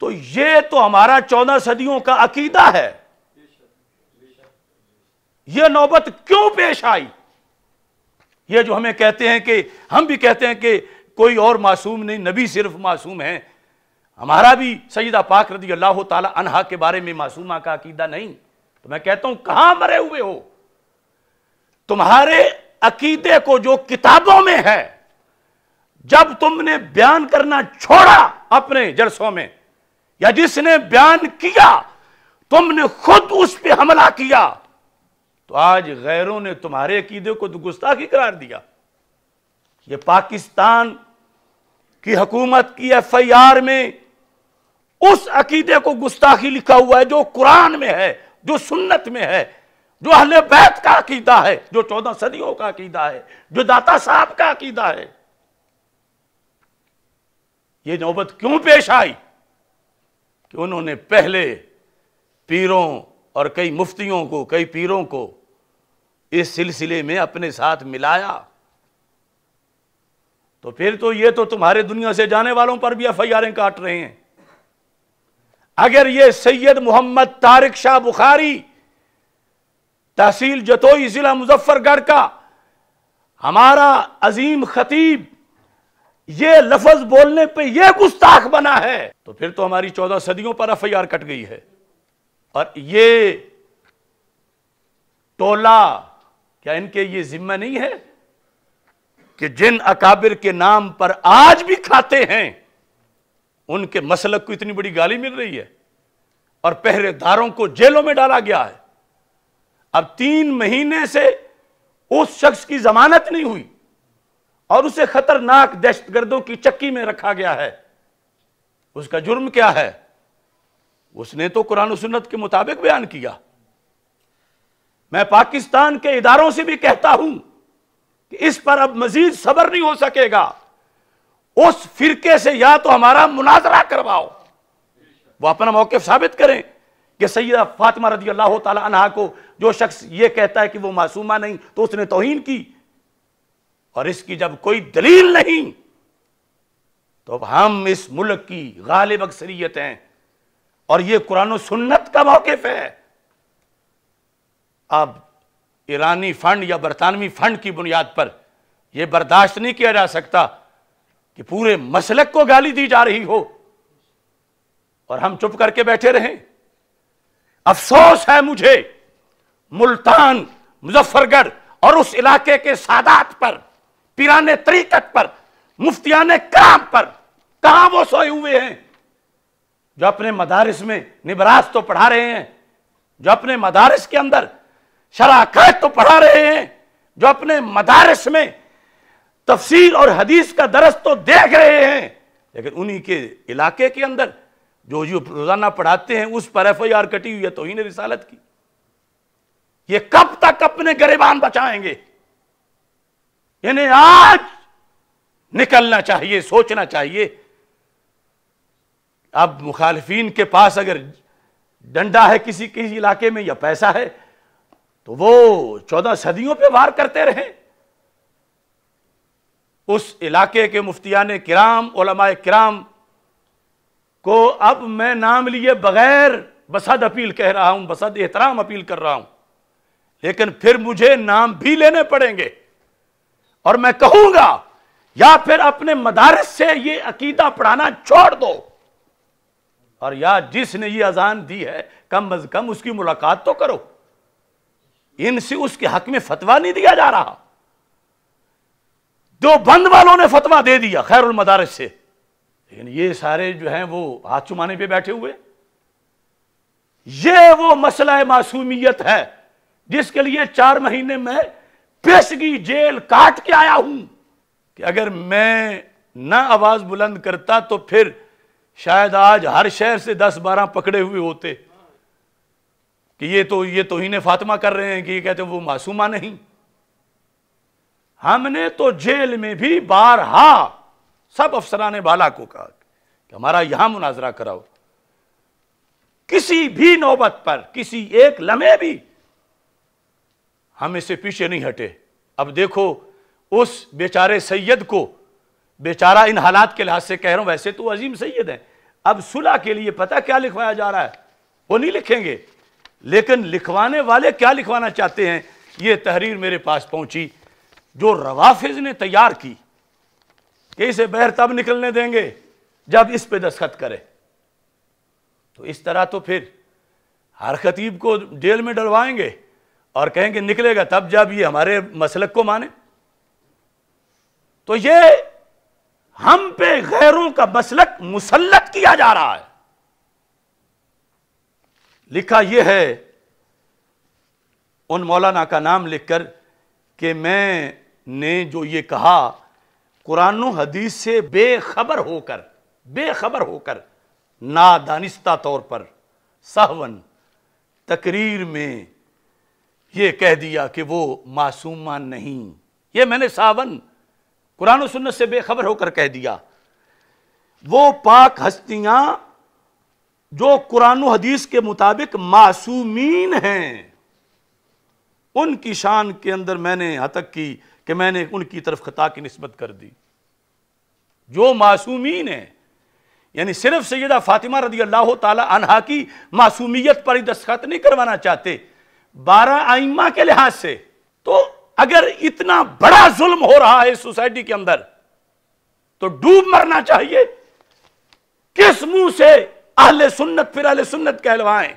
[SPEAKER 1] तो ये तो हमारा चौदह सदियों का अकीदा है यह नौबत क्यों पेश आई यह जो हमें कहते हैं कि हम भी कहते हैं कि कोई और मासूम नहीं नबी सिर्फ मासूम है हमारा भी सईदा पाक रदी अल्लाह अनहा के बारे में मासूमा का अकीदा नहीं तो मैं कहता हूं कहां मरे हुए हो तुम्हारे अकीदे को जो किताबों में है जब तुमने बयान करना छोड़ा अपने जलसों में या जिसने बयान किया तुमने खुद उस पर हमला किया तो आज गैरों ने तुम्हारे अकीदे को तो गुस्ताखी करार दिया ये पाकिस्तान की हकूमत की एफ आई आर में उस अकीदे को गुस्ताखी लिखा हुआ है जो कुरान में है जो सुन्नत में है जो अहले बैत का अकीदा है जो चौदह सदियों का अकीदा है जो दाता साहब का अकीदा है ये नौबत क्यों पेश आई कि उन्होंने पहले पीरों और कई मुफ्तियों को कई पीरों को इस सिलसिले में अपने साथ मिलाया तो फिर तो ये तो तुम्हारे दुनिया से जाने वालों पर भी एफ काट रहे हैं अगर ये सैयद मोहम्मद तारिक शाह बुखारी तहसील जतोई ज़िला मुजफ्फरगढ़ का हमारा अजीम खतीब ये लफज बोलने पे ये गुस्ताख बना है तो फिर तो हमारी चौदह सदियों पर एफ कट गई है और ये टोला क्या इनके ये जिम्मा नहीं है कि जिन अकाबिर के नाम पर आज भी खाते हैं उनके मसलक को इतनी बड़ी गाली मिल रही है और पहरेदारों को जेलों में डाला गया है अब तीन महीने से उस शख्स की जमानत नहीं हुई और उसे खतरनाक दहशतगर्दों की चक्की में रखा गया है उसका जुर्म क्या है उसने तो कुरान सुन्नत के मुताबिक बयान किया मैं पाकिस्तान के इदारों से भी कहता हूं कि इस पर अब मजीद सबर नहीं हो सकेगा उस फिरके से या तो हमारा मुनाजरा करवाओ वो अपना मौके साबित करें कि सैदा फातिमा रजी अल्लाह तला को जो शख्स ये कहता है कि वो मासूमा नहीं तो उसने तोहन की और इसकी जब कोई दलील नहीं तो अब हम इस मुल्क की गालिब अक्सरियत हैं और ये कुरान सुन्नत का मौकफ है अब ईरानी फंड या बरतानवी फंड की बुनियाद पर यह बर्दाश्त नहीं किया जा सकता कि पूरे मसलक को गाली दी जा रही हो और हम चुप करके बैठे रहें अफसोस है मुझे मुल्तान मुजफ्फरगढ़ और उस इलाके के सादात पर पिराने तरीकत पर मुफ्तियाने काम पर कहां वो सोए हुए हैं जो अपने मदारस में निबरास तो पढ़ा रहे हैं जो अपने मदारस के अंदर शराखत तो पढ़ा रहे हैं जो अपने मदारस में तफसीर और हदीस का दरस तो देख रहे हैं लेकिन उन्हीं के इलाके के अंदर जो जो रोजाना पढ़ाते हैं उस पर एफ आई आर कटी हुई है तो ही ने रिसालत की ये कब तक अपने गरीबान बचाएंगे इन्हें आज निकलना चाहिए सोचना चाहिए अब मुखालफन के पास अगर डंडा है किसी किसी इलाके में या पैसा है तो वो चौदह सदियों पे वार करते रहे उस इलाके के मुफ्तियान किराम ओलमाए किराम को अब मैं नाम लिए बगैर बसद अपील कह रहा हूं बसद एहतराम अपील कर रहा हूं लेकिन फिर मुझे नाम भी लेने पड़ेंगे और मैं कहूंगा या फिर अपने मदारस से ये अकीदा पढ़ाना छोड़ दो और या जिसने ये अजान दी है कम अज कम उसकी मुलाकात तो करो इनसे उसके हक में फतवा नहीं दिया जा रहा दो बंद वालों ने फतवा दे दिया खैर मदारस से लेकिन ये सारे जो हैं वो हाथ चुमाने पे बैठे हुए ये वो मसला मासूमियत है जिसके लिए चार महीने में पेशगी जेल काट के आया हूं कि अगर मैं ना आवाज बुलंद करता तो फिर शायद आज हर शहर से दस बारह पकड़े हुए होते कि ये तो ये तो इन्हें फातिमा कर रहे हैं कि ये कहते हैं वो मासूमा नहीं हमने तो जेल में भी बारहा सब ने बाला को कहा कि हमारा यहां मुनाजरा कराओ किसी भी नौबत पर किसी एक लम्हे भी हम इसे पीछे नहीं हटे अब देखो उस बेचारे सैयद को बेचारा इन हालात के लिहाज से कह रहा हूं वैसे तो अजीम सैयद है अब सुलह के लिए पता क्या लिखवाया जा रहा है वो नहीं लिखेंगे लेकिन लिखवाने वाले क्या लिखवाना चाहते हैं ये तहरीर मेरे पास पहुंची जो रवाफिज ने तैयार की कि इसे बहर तब निकलने देंगे जब इस पे दस्खत करे तो इस तरह तो फिर हर खतीब को जेल में डलवाएंगे और कहेंगे निकलेगा तब जब ये हमारे मसलक को माने तो ये हम पे गैरों का मसलक मुसलत किया जा रहा है लिखा यह है उन मौलाना का नाम लिखकर कि मैं ने जो ये कहा कुरान हदीस से बेखबर होकर बेखबर होकर नादानिस्ता तौर पर सहवन तकरीर में ये कह दिया कि वो मासूमा नहीं ये मैंने सावन कुरान सुन्नत से बेखबर होकर कह दिया वो पाक हस्तियां जो कुरान हदीस के मुताबिक मासूमीन हैं उनकी शान के अंदर मैंने हतक की कि मैंने उनकी तरफ खता की नस्बत कर दी जो मासूमीन है यानी सिर्फ सैदा फातिमा रदी अल्लाह तहा की मासूमियत पर ही दस्खत नहीं करवाना चाहते बारह आइमा के लिहाज से तो अगर इतना बड़ा जुल्म हो रहा है सोसाइटी के अंदर तो डूब मरना चाहिए किस मुंह से आहले सुन्नत फिर आहले सुन्नत कहलवाएं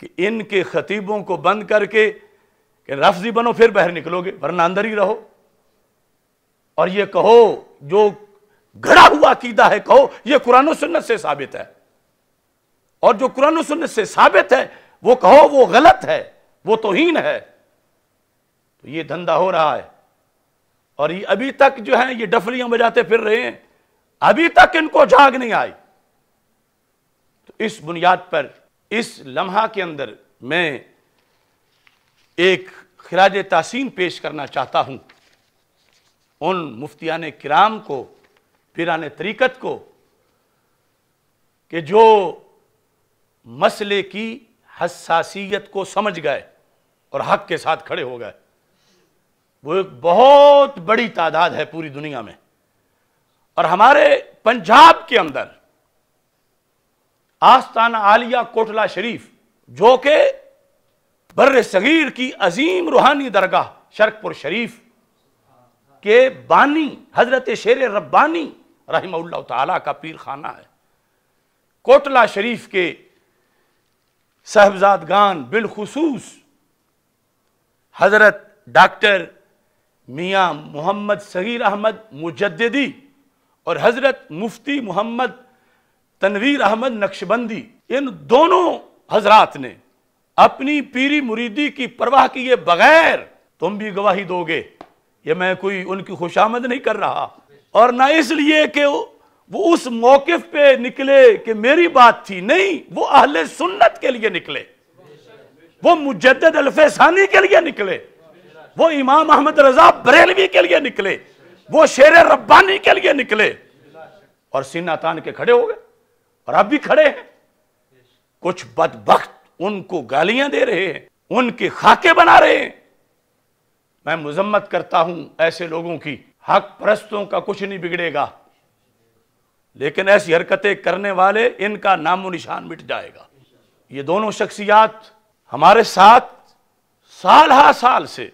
[SPEAKER 1] कि इनके खतीबों को बंद करके कि रफ्जी बनो फिर बाहर निकलोगे वरना अंदर ही रहो और ये कहो जो घड़ा हुआ कीदा है कहो ये कुरान सुन्नत से साबित है और जो कुरान सुन्नत से साबित है वो कहो वो गलत है वो तोहीन है तो ये धंधा हो रहा है और ये अभी तक जो है ये डफलियां बजाते फिर रहे हैं अभी तक इनको जाग नहीं आई तो इस बुनियाद पर इस लम्हा के अंदर मैं एक खराज तहसीन पेश करना चाहता हूं उन मुफ्तियाने किराम को पिराने तरीक़त को कि जो मसले की हसासीत को समझ गए और हक के साथ खड़े हो गए वो एक बहुत बड़ी तादाद है पूरी दुनिया में और हमारे पंजाब के अंदर आस्थाना आलिया कोटला शरीफ जो के बर सगीर की अजीम रूहानी दरगाह शरकपुर शरीफ के बानी हजरत शेर रब्बानी रहीम तला का पीर खाना है कोटला शरीफ के साहबजादगान बिलखसूस हजरत डॉक्टर मियाँ मोहम्मद सगीर अहमद मुजद्दी और हज़रत मुफ्ती मोहम्मद तनवीर अहमद नक्शबंदी इन दोनों हजरात ने अपनी पीरी मुरीदी की परवाह किए बगैर तुम भी गवाही दोगे ये मैं कोई उनकी खुशामद नहीं कर रहा और ना इसलिए कि वो उस मौके पे निकले कि मेरी बात थी नहीं वो अहले सुन्नत के लिए निकले वो मुजद अल्फेसानी के लिए निकले वो इमाम अहमद रजा बरेलवी के लिए निकले वो शेर रब्बानी के लिए निकले और सीना तान के खड़े हो गए और अब भी खड़े हैं कुछ बदबक उनको गालियां दे रहे हैं उनके खाके बना रहे हैं मैं मुजम्मत करता हूं ऐसे लोगों की हक परस्तों का कुछ नहीं बिगड़ेगा लेकिन ऐसी हरकतें करने वाले इनका नामो निशान मिट जाएगा ये दोनों शख्सियात हमारे साथ साल हा साल से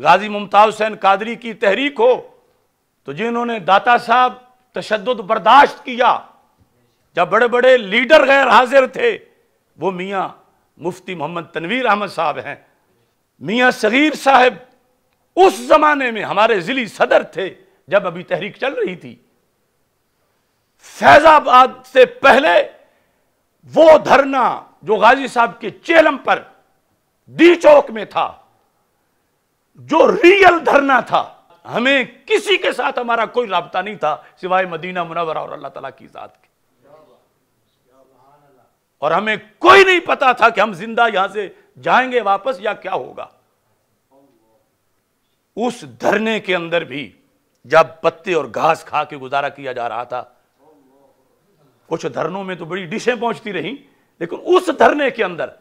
[SPEAKER 1] गाजी मुमताज़ हुसैन कादरी की तहरीक हो तो जिन्होंने दाता साहब तशद बर्दाश्त किया जब बड़े बड़े लीडर गैर हाजिर थे वो मियाँ मुफ्ती मोहम्मद तनवीर अहमद साहब हैं मियाँ सगीर साहब उस ज़माने में हमारे ज़िली सदर थे जब अभी तहरीक चल रही थी फैज़ाबाद से पहले वो धरना जो गाजी साहब के चेलम पर डी चौक में था जो रियल धरना था हमें किसी के साथ हमारा कोई रबता नहीं था सिवाय मदीना मुनवरा और अल्लाह तला की ज़ात के और हमें कोई नहीं पता था कि हम जिंदा यहां से जाएंगे वापस या क्या होगा उस धरने के अंदर भी जब पत्ते और घास खा के गुजारा किया जा रहा था कुछ धरनों में तो बड़ी डिशें पहुंचती रहीं लेकिन उस धरने के अंदर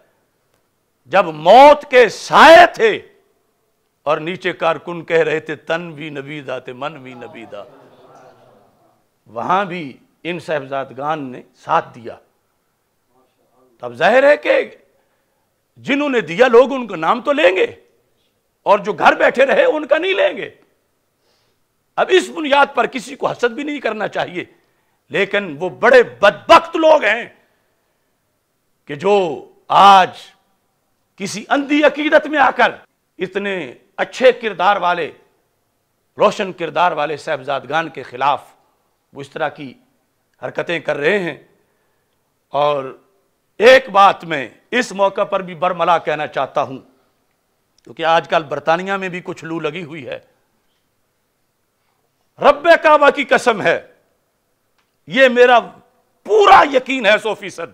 [SPEAKER 1] जब मौत के साय थे और नीचे कारकुन कह रहे थे तन भी नबीदा थे मन भी नबीदा वहां भी इन साहबजादगान ने साथ दिया तब जाहिर है कि जिन्होंने दिया लोग उनका नाम तो लेंगे और जो घर बैठे रहे उनका नहीं लेंगे अब इस बुनियाद पर किसी को हसद भी नहीं करना चाहिए लेकिन वो बड़े बदबख्त लोग हैं कि जो आज किसी अंधी अकीदत में आकर इतने अच्छे किरदार वाले रोशन किरदार वाले साहबजादगान के ख़िलाफ़ वो इस तरह की हरकतें कर रहे हैं और एक बात मैं इस मौके पर भी बरमला कहना चाहता हूं क्योंकि आजकल बरतानिया में भी कुछ लू लगी हुई है रब काबा की कसम है यह मेरा पूरा यकीन है सौ फीसद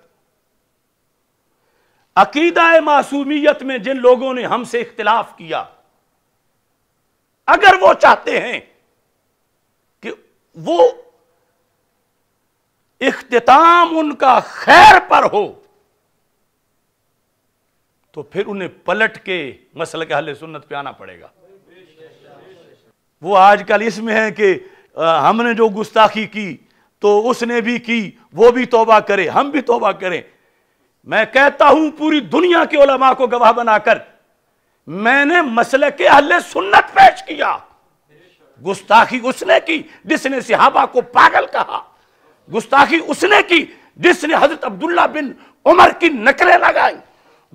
[SPEAKER 1] अकीदा मासूमियत में जिन लोगों ने हमसे इख्तलाफ किया अगर वो चाहते हैं कि वो इख्तिताम उनका खैर पर हो तो फिर उन्हें पलट के मसल के हल सुन्नत पे आना पड़ेगा वो आजकल इसमें है कि हमने जो गुस्ताखी की तो उसने भी की वो भी तोबा करे हम भी तोबा करें मैं कहता हूं पूरी दुनिया के ओलमा को गवाह बनाकर मैंने मसले के हल्ले सुन्नत पेश किया गुस्ताखी उसने की जिसने सिहाबा को पागल कहा गुस्ताखी उसने की जिसने हजरत अब्दुल्ला बिन उमर की नकलें लगाई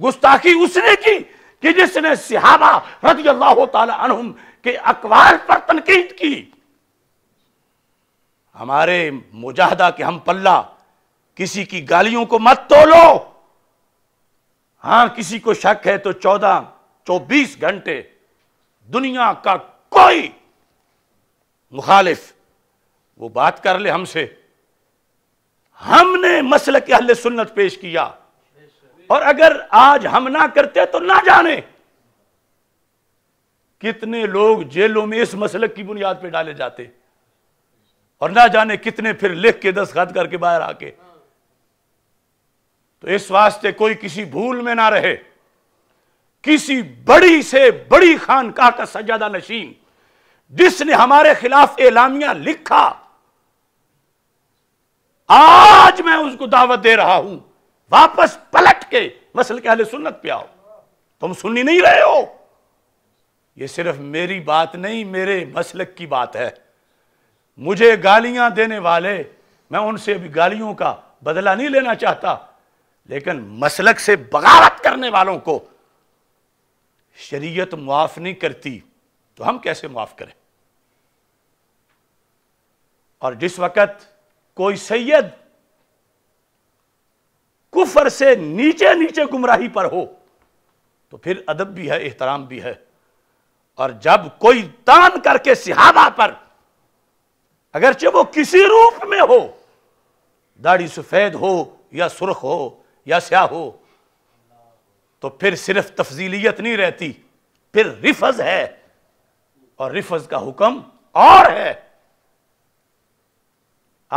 [SPEAKER 1] गुस्ताखी उसने की कि जिसने सिहाबा रजी अल्लाह तुम के अखबार पर तनकीद की हमारे मुजाहदा के हम पल्ला किसी की गालियों को मत तोलो हां किसी को शक है तो चौदह चौबीस घंटे दुनिया का कोई मुखालिफ वो बात कर ले हमसे हमने मसल के हल सुन्नत पेश किया और अगर आज हम ना करते तो ना जाने कितने लोग जेलों में इस मसलक की बुनियाद पे डाले जाते और ना जाने कितने फिर लिख के दस्तखत करके बाहर आके तो इस वास्ते कोई किसी भूल में ना रहे किसी बड़ी से बड़ी खानकाह का सजादा नशीन जिसने हमारे खिलाफ एलामिया लिखा आज मैं उसको दावत दे रहा हूं वापस पलट के मसल के अहले सुन्नत पे आओ तुम सुननी नहीं रहे हो ये सिर्फ मेरी बात नहीं मेरे मसलक की बात है मुझे गालियां देने वाले मैं उनसे अभी गालियों का बदला नहीं लेना चाहता लेकिन मसलक से बगावत करने वालों को शरीयत मुआफ़ नहीं करती तो हम कैसे मुआफ़ करें और जिस वक़्त कोई सैयद कुफर से नीचे नीचे गुमराही पर हो तो फिर अदब भी है एहतराम भी है और जब कोई तान करके सिहाबा पर अगरचे वो किसी रूप में हो दाढ़ी सफ़ेद हो या सुर्ख हो या स्याह हो तो फिर सिर्फ तफजीलियत नहीं रहती फिर रिफज है और रिफज का हुक्म और है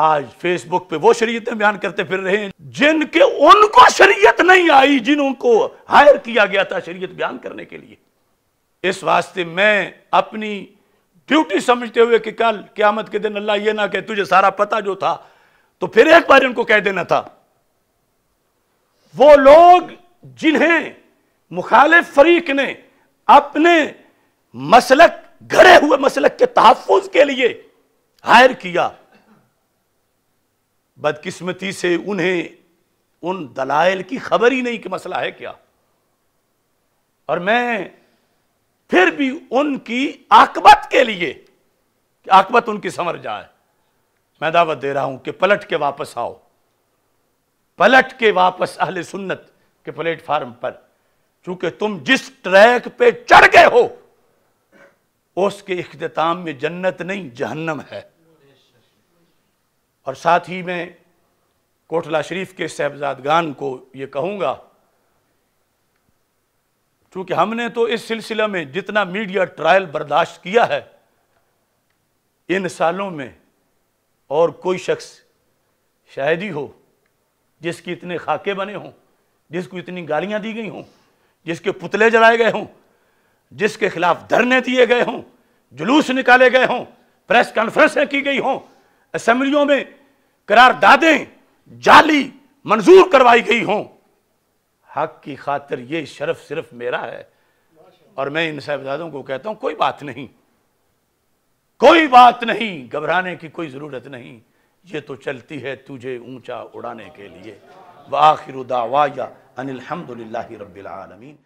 [SPEAKER 1] आज फेसबुक पे वो शरीयतें बयान करते फिर रहे हैं जिनके उनको शरीयत नहीं आई जिनको हायर किया गया था शरीयत बयान करने के लिए इस वास्ते मैं अपनी ड्यूटी समझते हुए कि कल क्यामत के दिन अल्लाह ये ना कहे तुझे सारा पता जो था तो फिर एक बार उनको कह देना था वो लोग जिन्हें मुखालिफ फरीक ने अपने मसलक घड़े हुए मसलक के तहफ़ के लिए हायर किया बदकिस्मती से उन्हें उन दलाइल की खबर ही नहीं कि मसला है क्या और मैं फिर भी उनकी आकबत के लिए कि आकबत उनकी समर जाए मैं दावत दे रहा हूं कि पलट के वापस आओ पलट के वापस अहले सुन्नत के प्लेटफार्म पर चूंकि तुम जिस ट्रैक पे चढ़ गए हो उसके अख्ताम में जन्नत नहीं जहन्नम है और साथ ही में कोटला शरीफ के साहबजादगान को ये कहूँगा चूंकि हमने तो इस सिलसिले में जितना मीडिया ट्रायल बर्दाश्त किया है इन सालों में और कोई शख्स शायद ही हो जिसकी इतने खाके बने हों जिसको इतनी गालियां दी गई हों जिसके पुतले जलाए गए हों जिसके खिलाफ धरने दिए गए हों जुलूस निकाले गए हों प्रेस कॉन्फ्रेंसें की गई हों असम्बलियों में करारदादें जाली मंजूर करवाई गई हों हक की खातिर ये शर्फ सिर्फ मेरा है और मैं इन साहबजादों को कहता हूं कोई बात नहीं कोई बात नहीं घबराने की कोई ज़रूरत नहीं ये तो चलती है तुझे ऊंचा उड़ाने के लिए واخر دعوایا ان الحمد لله رب العالمين